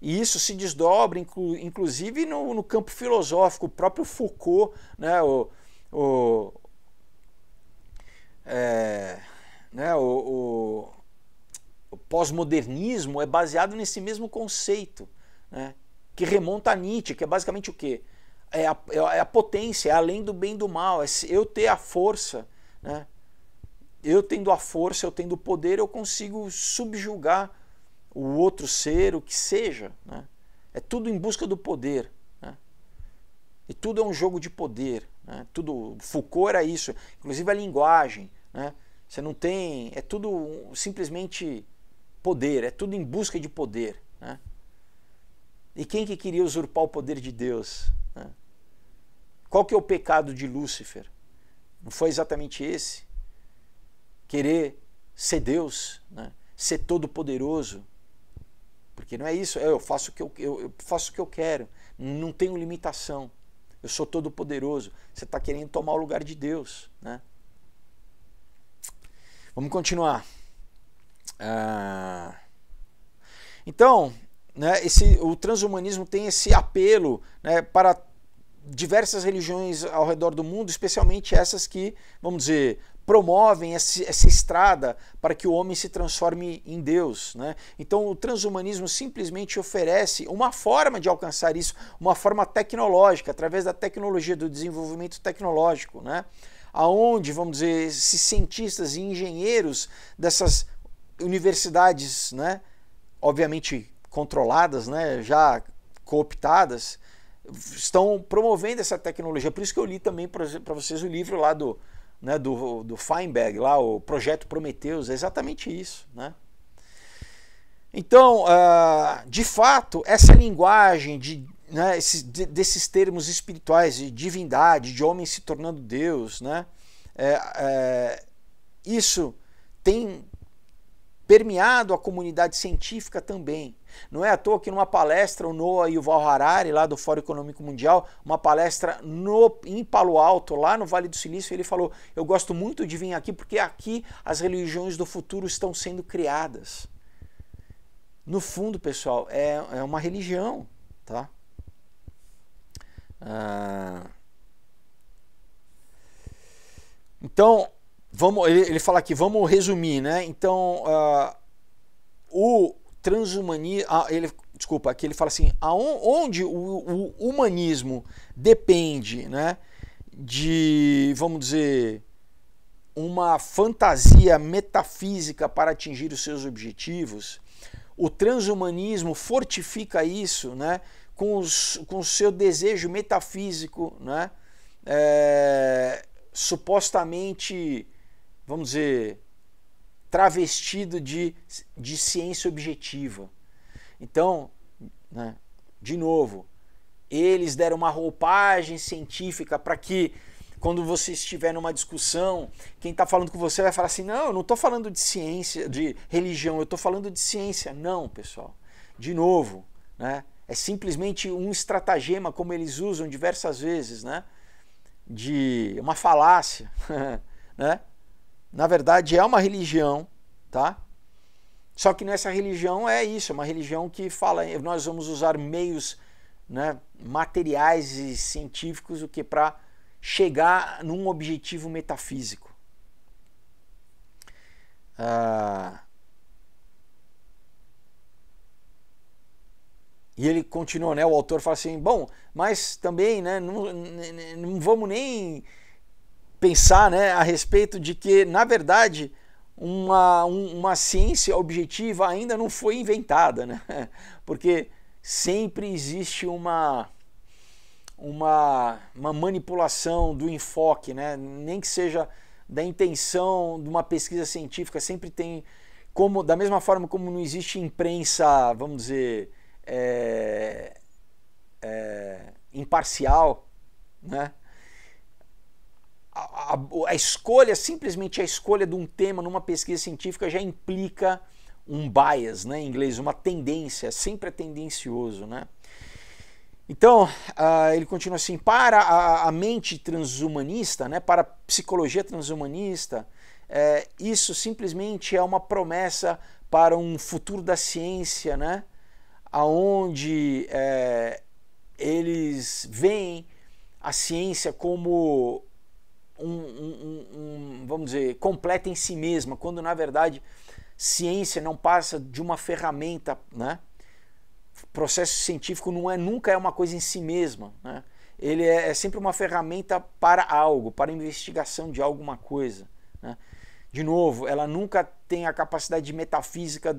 E isso se desdobra, inclu, inclusive, no, no, campo filosófico. O próprio Foucault, né, o, o, é, né, o, o, o pós-modernismo é baseado nesse mesmo conceito, né, que remonta a Nietzsche, que é basicamente o quê? É a, é a é potência, é além do bem e do mal, é eu ter a força né? Eu tendo a força, eu tendo o poder, eu consigo subjugar o outro ser, o que seja. Né? É tudo em busca do poder. Né? E tudo é um jogo de poder. Né? Tudo, Foucault era isso, inclusive a linguagem. Né? Você não tem. É tudo simplesmente poder, é tudo em busca de poder. Né? E quem que queria usurpar o poder de Deus? Né? Qual que é o pecado de Lúcifer? Não foi exatamente esse? Querer ser Deus, né? ser todo-poderoso. Porque não é isso, é, eu faço o que eu, eu, eu, faço o que eu quero, não tenho limitação. Eu sou todo-poderoso. Você está querendo tomar o lugar de Deus. Né? Vamos continuar. Ah, então, né, esse, o transhumanismo tem esse apelo né, para diversas religiões ao redor do mundo, especialmente essas que, vamos dizer, promovem essa, essa estrada para que o homem se transforme em Deus. Né? Então, o transhumanismo simplesmente oferece uma forma de alcançar isso, uma forma tecnológica, através da tecnologia, do desenvolvimento tecnológico, né? aonde, vamos dizer, esses cientistas e engenheiros dessas universidades, né? obviamente controladas, né? já cooptadas, estão promovendo essa tecnologia. Por isso que eu li também para vocês o livro lá do, né, do, do Feinberg, lá, o Projeto prometeus é exatamente isso. Né? Então, uh, de fato, essa linguagem de, né, esses, de, desses termos espirituais de divindade, de homem se tornando Deus, né, é, é, isso tem permeado a comunidade científica também. Não é à toa que numa palestra, o Noah e o Val Harari, lá do Fórum Econômico Mundial, uma palestra no, em Palo Alto, lá no Vale do Silício, ele falou: Eu gosto muito de vir aqui porque aqui as religiões do futuro estão sendo criadas. No fundo, pessoal, é, é uma religião, tá? Ah. Então, vamos, ele, ele fala aqui, vamos resumir, né? Então, uh, o transhumanismo. Ele, desculpa, aqui ele fala assim: aonde o, o humanismo depende né, de, vamos dizer, uma fantasia metafísica para atingir os seus objetivos, o transhumanismo fortifica isso né, com, os, com o seu desejo metafísico, né, é, supostamente, vamos dizer, travestido de, de ciência objetiva. Então, né, de novo, eles deram uma roupagem científica para que quando você estiver numa discussão, quem está falando com você vai falar assim: não, eu não estou falando de ciência, de religião, eu estou falando de ciência. Não, pessoal. De novo, né? É simplesmente um estratagema, como eles usam diversas vezes, né? De uma falácia, *laughs* né? na verdade é uma religião, tá? Só que nessa é religião é isso, é uma religião que fala, eh, nós vamos usar meios né, materiais e científicos o que para chegar num objetivo metafísico. Ah, e ele continua, né? O autor fala assim, bom, mas também, né? Não, não vamos nem pensar né, a respeito de que, na verdade, uma, um, uma ciência objetiva ainda não foi inventada, né? *laughs* porque sempre existe uma, uma, uma manipulação do enfoque, né? nem que seja da intenção de uma pesquisa científica, sempre tem como da mesma forma como não existe imprensa, vamos dizer, é, é, imparcial, né? a, a, escolha, simplesmente a escolha de um tema numa pesquisa científica já implica um bias, né, em inglês, uma tendência, sempre é tendencioso, né? Então, uh, ele continua assim: para a, a, mente transhumanista, né, para a psicologia transhumanista, é, isso simplesmente é uma promessa para um futuro da ciência, né, aonde é, eles veem a ciência como um, um, um, vamos dizer, completa em si mesma, quando na verdade ciência não passa de uma ferramenta, né? Processo científico não é nunca é uma coisa em si mesma, né? Ele é, é sempre uma ferramenta para algo, para investigação de alguma coisa. Né? De novo, ela nunca tem a capacidade metafísica,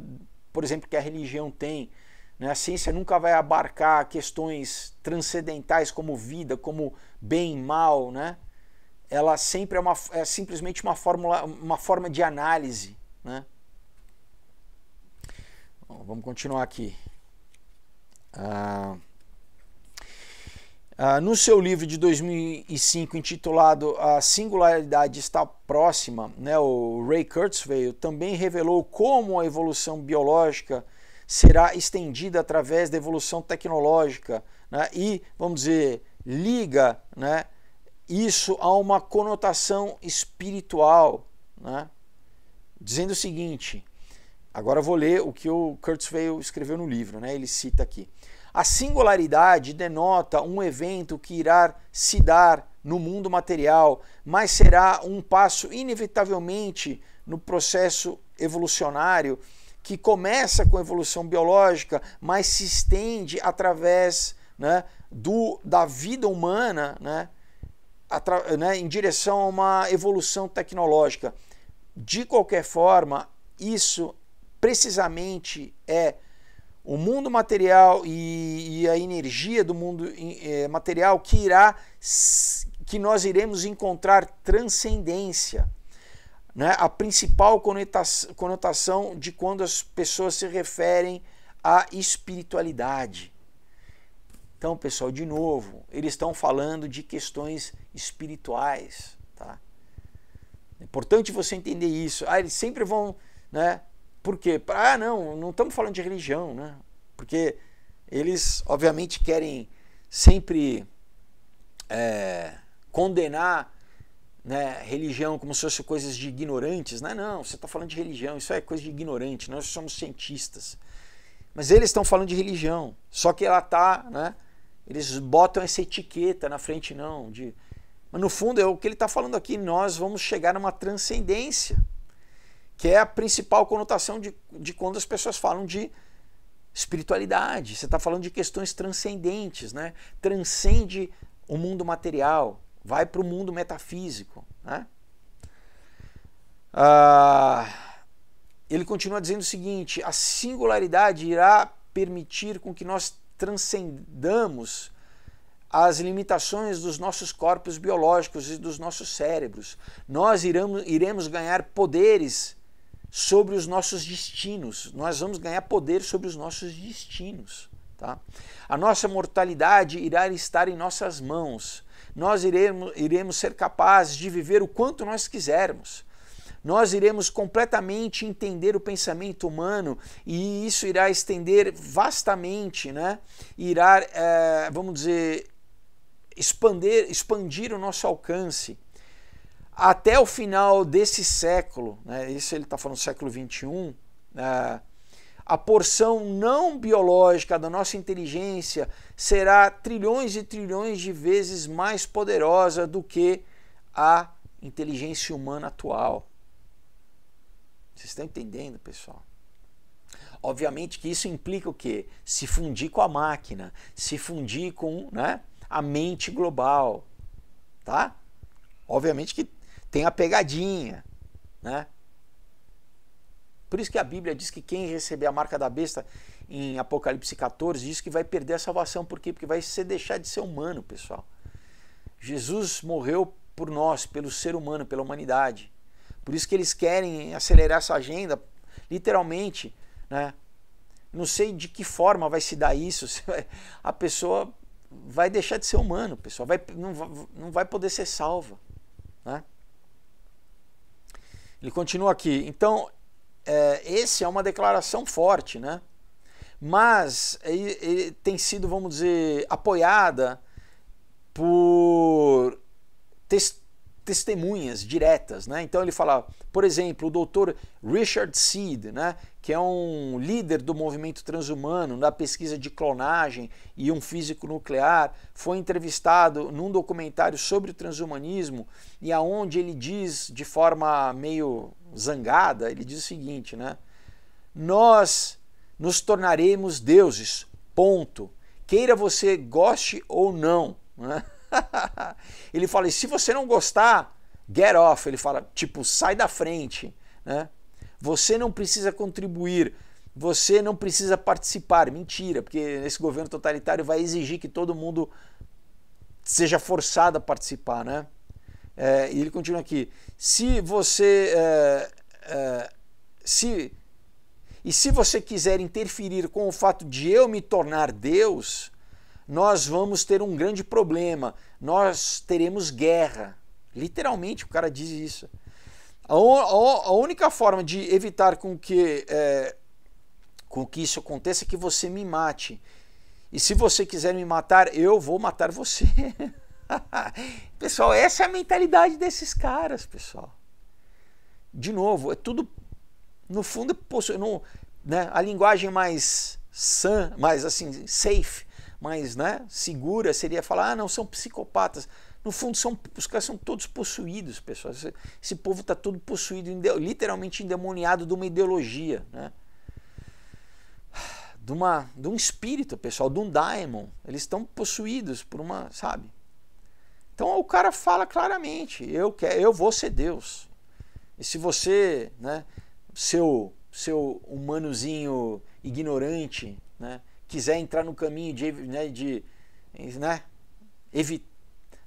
por exemplo, que a religião tem. Né? A ciência nunca vai abarcar questões transcendentais como vida, como bem e mal, né? ela sempre é, uma, é simplesmente uma, fórmula, uma forma de análise. Né? Bom, vamos continuar aqui. Ah, ah, no seu livro de 2005, intitulado A Singularidade Está Próxima, né, o Ray Kurzweil também revelou como a evolução biológica será estendida através da evolução tecnológica né, e, vamos dizer, liga né, isso a uma conotação espiritual, né? dizendo o seguinte. Agora vou ler o que o Kurzweil escreveu no livro, né? ele cita aqui. A singularidade denota um evento que irá se dar no mundo material, mas será um passo inevitavelmente no processo evolucionário que começa com a evolução biológica, mas se estende através né, do, da vida humana, né, né, em direção a uma evolução tecnológica. De qualquer forma, isso precisamente é o mundo material e, e a energia do mundo é, material que irá que nós iremos encontrar transcendência. Né? A principal conotação de quando as pessoas se referem à espiritualidade. Então, pessoal, de novo, eles estão falando de questões espirituais, tá? É importante você entender isso. Ah, eles sempre vão, né? Por quê? Ah, não, não estamos falando de religião, né? Porque eles, obviamente, querem sempre é, condenar né, religião como se fosse coisas de ignorantes. Não, é, não, você está falando de religião, isso é coisa de ignorante, nós somos cientistas. Mas eles estão falando de religião, só que ela está né, eles botam essa etiqueta na frente, não. De... Mas no fundo é o que ele está falando aqui. Nós vamos chegar a uma transcendência, que é a principal conotação de, de quando as pessoas falam de espiritualidade. Você está falando de questões transcendentes, né? Transcende o mundo material, vai para o mundo metafísico, né? Ah, ele continua dizendo o seguinte: a singularidade irá permitir com que nós transcendamos as limitações dos nossos corpos biológicos e dos nossos cérebros. Nós iremos ganhar poderes sobre os nossos destinos. Nós vamos ganhar poder sobre os nossos destinos. Tá? A nossa mortalidade irá estar em nossas mãos. Nós iremos, iremos ser capazes de viver o quanto nós quisermos nós iremos completamente entender o pensamento humano e isso irá estender vastamente, né? irá, é, vamos dizer, expandir, expandir o nosso alcance. Até o final desse século, né? isso ele está falando século XXI, né? a porção não biológica da nossa inteligência será trilhões e trilhões de vezes mais poderosa do que a inteligência humana atual. Vocês estão entendendo, pessoal? Obviamente que isso implica o quê? Se fundir com a máquina, se fundir com né, a mente global, tá? Obviamente que tem a pegadinha, né? Por isso que a Bíblia diz que quem receber a marca da besta em Apocalipse 14 diz que vai perder a salvação. Por quê? Porque vai se deixar de ser humano, pessoal. Jesus morreu por nós, pelo ser humano, pela humanidade. Por isso que eles querem acelerar essa agenda, literalmente, né? Não sei de que forma vai se dar isso. *laughs* A pessoa vai deixar de ser humano, pessoal. Vai, não, não vai poder ser salva. Né? Ele continua aqui. Então, é, esse é uma declaração forte, né? Mas ele, é, ele é, tem sido, vamos dizer, apoiada por textos testemunhas diretas. Né? Então ele fala, por exemplo, o doutor Richard Seed, né, que é um líder do movimento transhumano, da pesquisa de clonagem e um físico nuclear, foi entrevistado num documentário sobre o transhumanismo e aonde ele diz de forma meio zangada, ele diz o seguinte, né? Nós nos tornaremos deuses, ponto. Queira você goste ou não, né? *laughs* ele fala: e se você não gostar, get off. Ele fala: tipo, sai da frente. Né? Você não precisa contribuir. Você não precisa participar. Mentira, porque esse governo totalitário vai exigir que todo mundo seja forçado a participar. Né? É, e ele continua aqui: se você. É, é, se, e se você quiser interferir com o fato de eu me tornar Deus, nós vamos ter um grande problema, nós teremos guerra. Literalmente o cara diz isso. A, a, a única forma de evitar com que, é, com que isso aconteça é que você me mate. E se você quiser me matar, eu vou matar você. *laughs* pessoal, essa é a mentalidade desses caras, pessoal. De novo, é tudo no fundo, é né, a linguagem mais sã, mais assim, safe mais né, segura seria falar: ah, não, são psicopatas. No fundo, são, os caras são todos possuídos, pessoal. Esse, esse povo está todo possuído, literalmente endemoniado de uma ideologia, né? de, uma, de um espírito, pessoal, de um daemon. Eles estão possuídos por uma, sabe? Então o cara fala claramente: eu, quer eu vou ser Deus. E se você, né, seu, seu humanozinho ignorante, né, quiser entrar no caminho de, né, de né, evitar,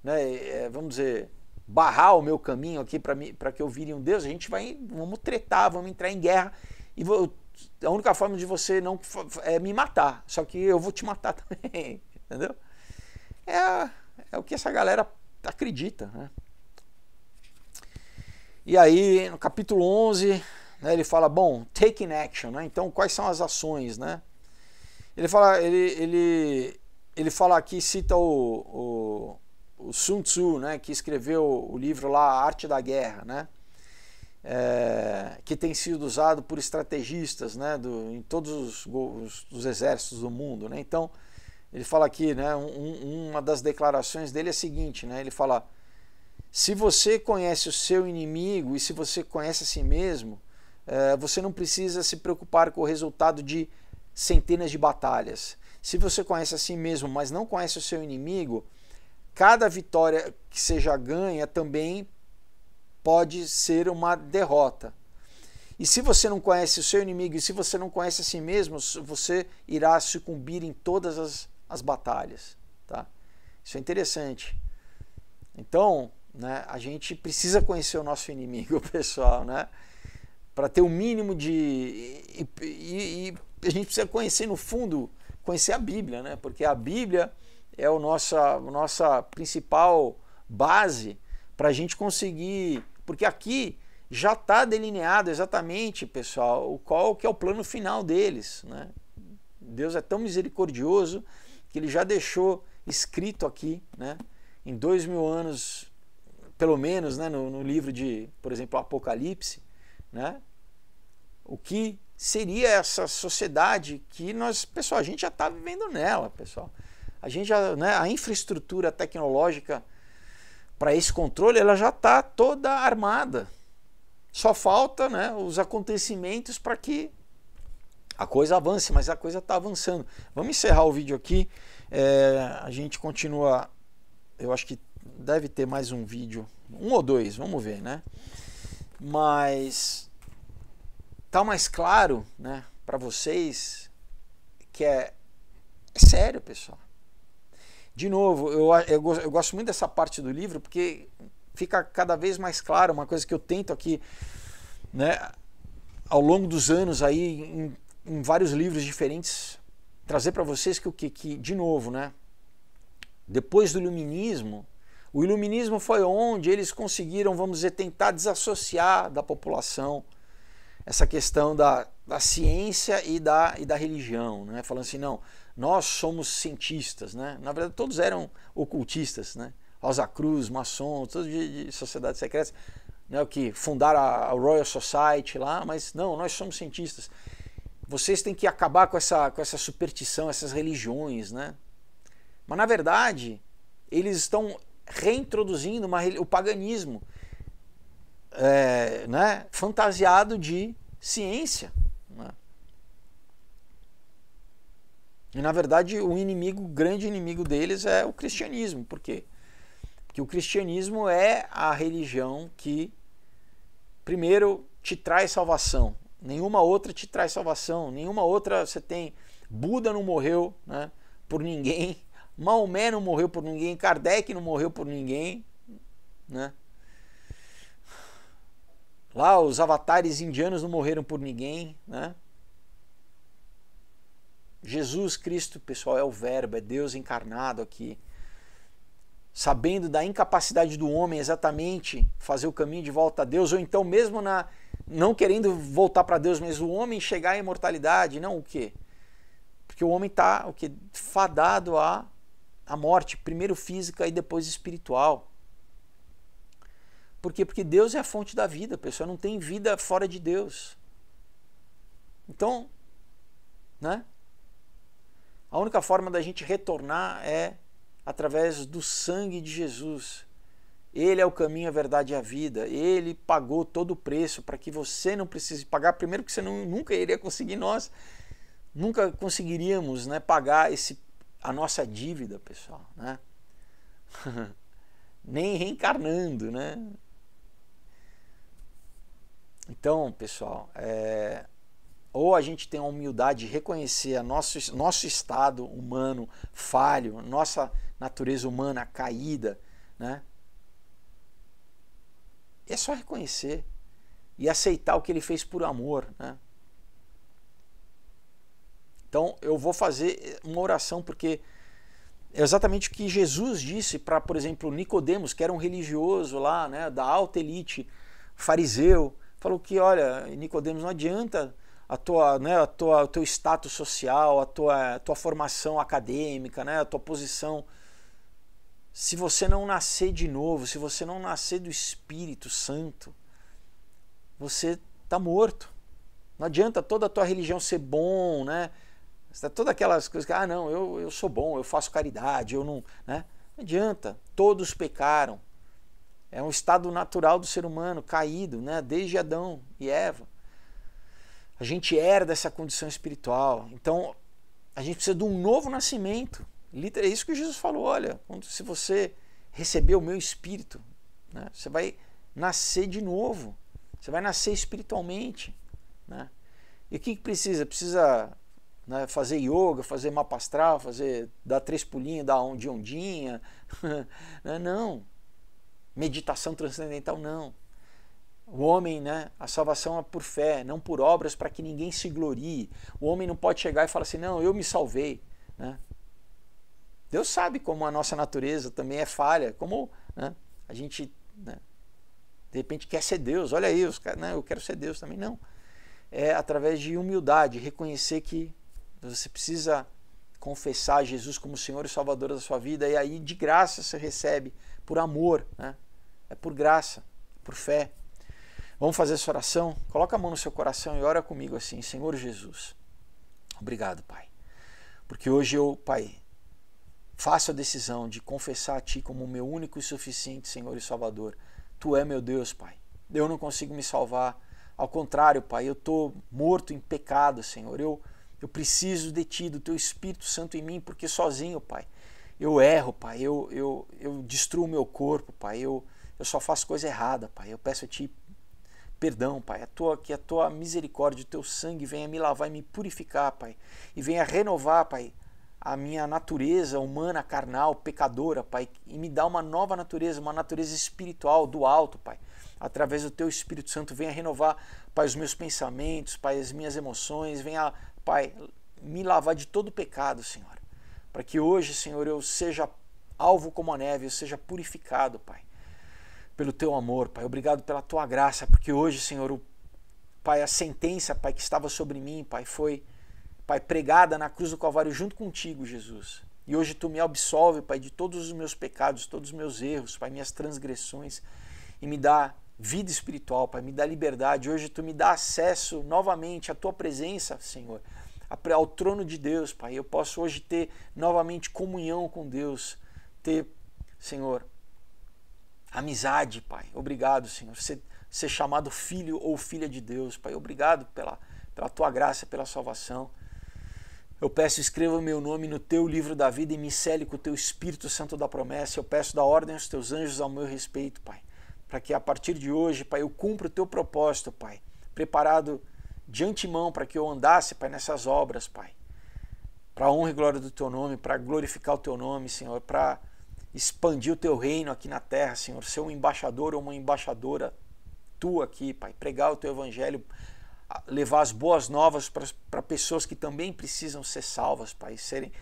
né, é, vamos dizer, barrar o meu caminho aqui para que eu vire um Deus, a gente vai, vamos tretar, vamos entrar em guerra. E vou, a única forma de você não é me matar, só que eu vou te matar *laughs* também, entendeu? É, é o que essa galera acredita, né? E aí, no capítulo 11, né, ele fala, bom, taking action, né? Então, quais são as ações, né? Ele fala, ele, ele, ele fala aqui, cita o, o, o Sun Tzu, né, que escreveu o livro lá, A Arte da Guerra, né, é, que tem sido usado por estrategistas né, do, em todos os, os, os exércitos do mundo. Né? Então, ele fala aqui, né, um, uma das declarações dele é a seguinte, né, ele fala, se você conhece o seu inimigo e se você conhece a si mesmo, é, você não precisa se preocupar com o resultado de centenas de batalhas. Se você conhece a si mesmo, mas não conhece o seu inimigo, cada vitória que seja ganha também pode ser uma derrota. E se você não conhece o seu inimigo e se você não conhece a si mesmo, você irá sucumbir em todas as, as batalhas. Tá? Isso é interessante. Então, né, a gente precisa conhecer o nosso inimigo, *laughs* pessoal, né? para ter o um mínimo de. E, e, e a gente precisa conhecer no fundo, conhecer a Bíblia, né? Porque a Bíblia é a nossa, nossa principal base para a gente conseguir. Porque aqui já está delineado exatamente, pessoal, qual que é o plano final deles. Né? Deus é tão misericordioso que ele já deixou escrito aqui, né? em dois mil anos, pelo menos, né? no, no livro de, por exemplo, Apocalipse, né? o que seria essa sociedade que nós, pessoal, a gente já está vivendo nela, pessoal. A gente já, né, a infraestrutura tecnológica para esse controle, ela já está toda armada. Só falta, né, os acontecimentos para que a coisa avance, mas a coisa está avançando. Vamos encerrar o vídeo aqui. É, a gente continua. Eu acho que deve ter mais um vídeo, um ou dois, vamos ver, né? Mas tá mais claro, né, para vocês que é, é, sério, pessoal. De novo, eu, eu, eu gosto muito dessa parte do livro porque fica cada vez mais claro uma coisa que eu tento aqui, né, ao longo dos anos aí em, em vários livros diferentes trazer para vocês que o que, que de novo, né, depois do iluminismo, o iluminismo foi onde eles conseguiram, vamos dizer, tentar desassociar da população essa questão da, da ciência e da, e da religião, né? falando assim, não, nós somos cientistas, né? na verdade todos eram ocultistas, né? Rosa Cruz, maçons, todos de, de sociedades secretas, né? que fundaram a Royal Society lá, mas não, nós somos cientistas. Vocês têm que acabar com essa, com essa superstição, essas religiões, né? Mas na verdade, eles estão reintroduzindo uma, o paganismo, é, né, fantasiado de ciência. Né? E na verdade, o inimigo, o grande inimigo deles é o cristianismo. Por quê? Porque o cristianismo é a religião que, primeiro, te traz salvação. Nenhuma outra te traz salvação. Nenhuma outra você tem. Buda não morreu né, por ninguém. *laughs* Maomé não morreu por ninguém. Kardec não morreu por ninguém. Né? Lá os avatares indianos não morreram por ninguém, né? Jesus Cristo, pessoal, é o Verbo, é Deus encarnado aqui. Sabendo da incapacidade do homem exatamente fazer o caminho de volta a Deus, ou então mesmo na não querendo voltar para Deus, mas o homem chegar à imortalidade, não o quê? Porque o homem está o que fadado à, à morte, primeiro física e depois espiritual. Por quê? Porque Deus é a fonte da vida, a pessoa não tem vida fora de Deus. Então, né? A única forma da gente retornar é através do sangue de Jesus. Ele é o caminho, a verdade e a vida. Ele pagou todo o preço para que você não precise pagar. Primeiro que você não, nunca iria conseguir, nós nunca conseguiríamos né, pagar esse, a nossa dívida, pessoal. Né? *laughs* Nem reencarnando, né? Então, pessoal, é, ou a gente tem a humildade de reconhecer nosso, nosso estado humano falho, nossa natureza humana caída, né? É só reconhecer e aceitar o que ele fez por amor, né? Então eu vou fazer uma oração porque é exatamente o que Jesus disse para, por exemplo, Nicodemos, que era um religioso lá, né, da alta elite, fariseu, falou que, olha, Nicodemos, não adianta a tua, né, a tua, o teu status social, a tua, a tua formação acadêmica, né, a tua posição. Se você não nascer de novo, se você não nascer do Espírito Santo, você está morto. Não adianta toda a tua religião ser bom, né? Todas aquelas coisas que, ah, não, eu, eu sou bom, eu faço caridade, eu não. Né? Não adianta. Todos pecaram. É um estado natural do ser humano, caído, né? desde Adão e Eva. A gente herda essa condição espiritual. Então, a gente precisa de um novo nascimento. É isso que Jesus falou: olha, se você receber o meu espírito, né? você vai nascer de novo. Você vai nascer espiritualmente. Né? E o que, precisa? Precisa né, fazer yoga, fazer mapa astral, fazer, dar três pulinhos, dar de ondinha. *laughs* Né, não meditação transcendental, não. O homem, né, a salvação é por fé, não por obras, para que ninguém se glorie. O homem não pode chegar e falar assim: não, eu me salvei. Né? Deus sabe como a nossa natureza também é falha, como né, a gente né, de repente quer ser Deus. Olha aí, os caras, né, eu quero ser Deus também. Não. É através de humildade, reconhecer que você precisa confessar Jesus como Senhor e Salvador da sua vida, e aí de graça você recebe por amor. Né? É por graça, por fé. Vamos fazer essa oração? Coloca a mão no seu coração e ora comigo assim, Senhor Jesus. Obrigado, Pai. Porque hoje eu, Pai, faço a decisão de confessar a Ti como o meu único e suficiente Senhor e Salvador. Tu é meu Deus, Pai. Eu não consigo me salvar. Ao contrário, Pai, eu estou morto em pecado, Senhor. Eu, eu preciso de Ti, do Teu Espírito Santo em mim, porque sozinho, Pai, eu erro, Pai. Eu, eu, eu destruo meu corpo, Pai. Eu, eu só faço coisa errada, Pai. Eu peço a Ti perdão, Pai. A tua, que a Tua misericórdia, o Teu sangue venha me lavar e me purificar, Pai. E venha renovar, Pai, a minha natureza humana, carnal, pecadora, Pai. E me dá uma nova natureza, uma natureza espiritual do alto, Pai. Através do Teu Espírito Santo, venha renovar, Pai, os meus pensamentos, Pai, as minhas emoções. Venha, Pai, me lavar de todo pecado, Senhor. Para que hoje, Senhor, eu seja alvo como a neve, eu seja purificado, Pai pelo teu amor, Pai. Obrigado pela tua graça, porque hoje, Senhor, o, Pai, a sentença, Pai, que estava sobre mim, Pai, foi, Pai, pregada na cruz do Calvário junto contigo, Jesus. E hoje tu me absolve, Pai, de todos os meus pecados, todos os meus erros, Pai, minhas transgressões, e me dá vida espiritual, Pai, me dá liberdade. Hoje tu me dá acesso novamente à tua presença, Senhor, ao trono de Deus, Pai. Eu posso hoje ter novamente comunhão com Deus, ter, Senhor, amizade, Pai. Obrigado, Senhor. Ser, ser chamado filho ou filha de Deus, Pai. Obrigado pela, pela tua graça, pela salvação. Eu peço, escreva meu nome no teu livro da vida e me cele com o teu Espírito Santo da promessa. Eu peço da ordem aos teus anjos ao meu respeito, Pai. Para que a partir de hoje, Pai, eu cumpra o teu propósito, Pai. Preparado de antemão para que eu andasse, Pai, nessas obras, Pai. Para honra e glória do teu nome, para glorificar o teu nome, Senhor. Para expandir o teu reino aqui na terra, Senhor, ser um embaixador ou uma embaixadora tua aqui, Pai, pregar o teu evangelho, levar as boas novas para pessoas que também precisam ser salvas, Pai, serem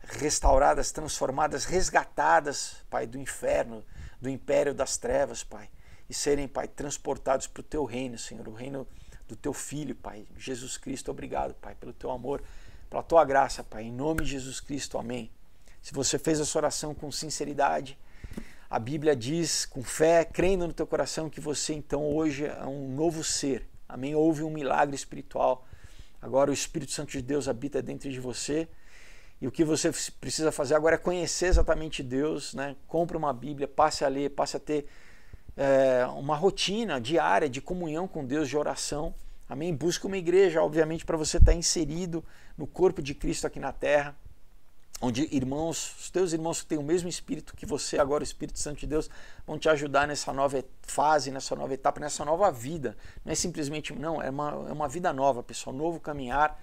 restauradas, transformadas, resgatadas, Pai, do inferno, do império das trevas, Pai, e serem, Pai, transportados para o teu reino, Senhor, o reino do teu filho, Pai, Jesus Cristo. Obrigado, Pai, pelo teu amor, pela tua graça, Pai, em nome de Jesus Cristo. Amém se você fez essa oração com sinceridade, a Bíblia diz, com fé, crendo no teu coração, que você então hoje é um novo ser. Amém? Houve um milagre espiritual. Agora o Espírito Santo de Deus habita dentro de você. E o que você precisa fazer agora é conhecer exatamente Deus, né? Compre uma Bíblia, passe a ler, passe a ter é, uma rotina diária de comunhão com Deus, de oração. Amém? Busque uma igreja, obviamente, para você estar inserido no corpo de Cristo aqui na terra onde irmãos, os teus irmãos que têm o mesmo espírito que você, agora o Espírito Santo de Deus, vão te ajudar nessa nova fase, nessa nova etapa, nessa nova vida. Não é simplesmente, não, é uma, é uma vida nova, pessoal, novo caminhar.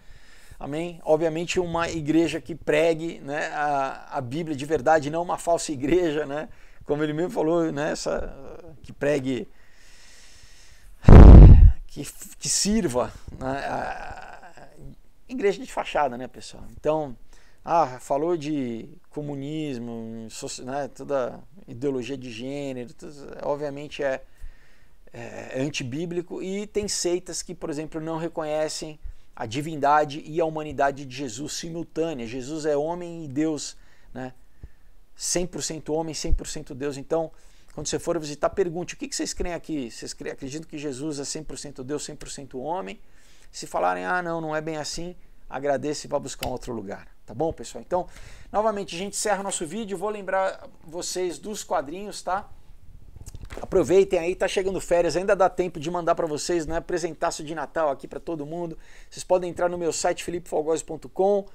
Amém? Obviamente, uma igreja que pregue né, a, a Bíblia de verdade, não uma falsa igreja, né? Como ele mesmo falou, né, essa, que pregue, que, que sirva. Né, a, a igreja de fachada, né, pessoal? Então ah, falou de comunismo, né, toda ideologia de gênero, tudo, obviamente é, é, é antibíblico e tem seitas que, por exemplo, não reconhecem a divindade e a humanidade de Jesus simultânea. Jesus é homem e Deus, né? 100% homem, 100% Deus. Então, quando você for visitar, pergunte: o que vocês creem aqui? Vocês acreditam que Jesus é 100% Deus, 100% homem? Se falarem, ah, não, não é bem assim, agradeça e vá buscar um outro lugar. Tá bom, pessoal? Então, novamente, a gente encerra nosso vídeo. Vou lembrar vocês dos quadrinhos, tá? Aproveitem aí, tá chegando férias, ainda dá tempo de mandar para vocês, né? Presentaço de Natal aqui para todo mundo. Vocês podem entrar no meu site filipefalgoz.com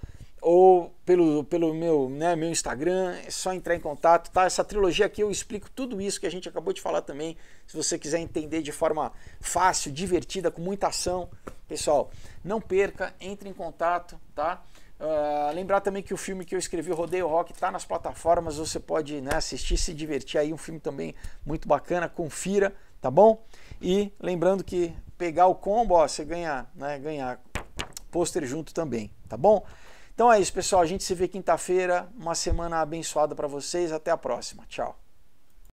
ou pelo, pelo meu, né, meu Instagram, é só entrar em contato, tá? Essa trilogia aqui eu explico tudo isso que a gente acabou de falar também. Se você quiser entender de forma fácil, divertida, com muita ação, pessoal, não perca, entre em contato, tá? Ah, lembrar também que o filme que eu escrevi, Rodeio Rock, está nas plataformas, você pode né, assistir, se divertir aí, um filme também muito bacana, confira, tá bom? E lembrando que pegar o combo, ó, você ganha, né, ganha pôster junto também, tá bom? Então é isso, pessoal, a gente se vê quinta-feira, uma semana abençoada para vocês, até a próxima, tchau!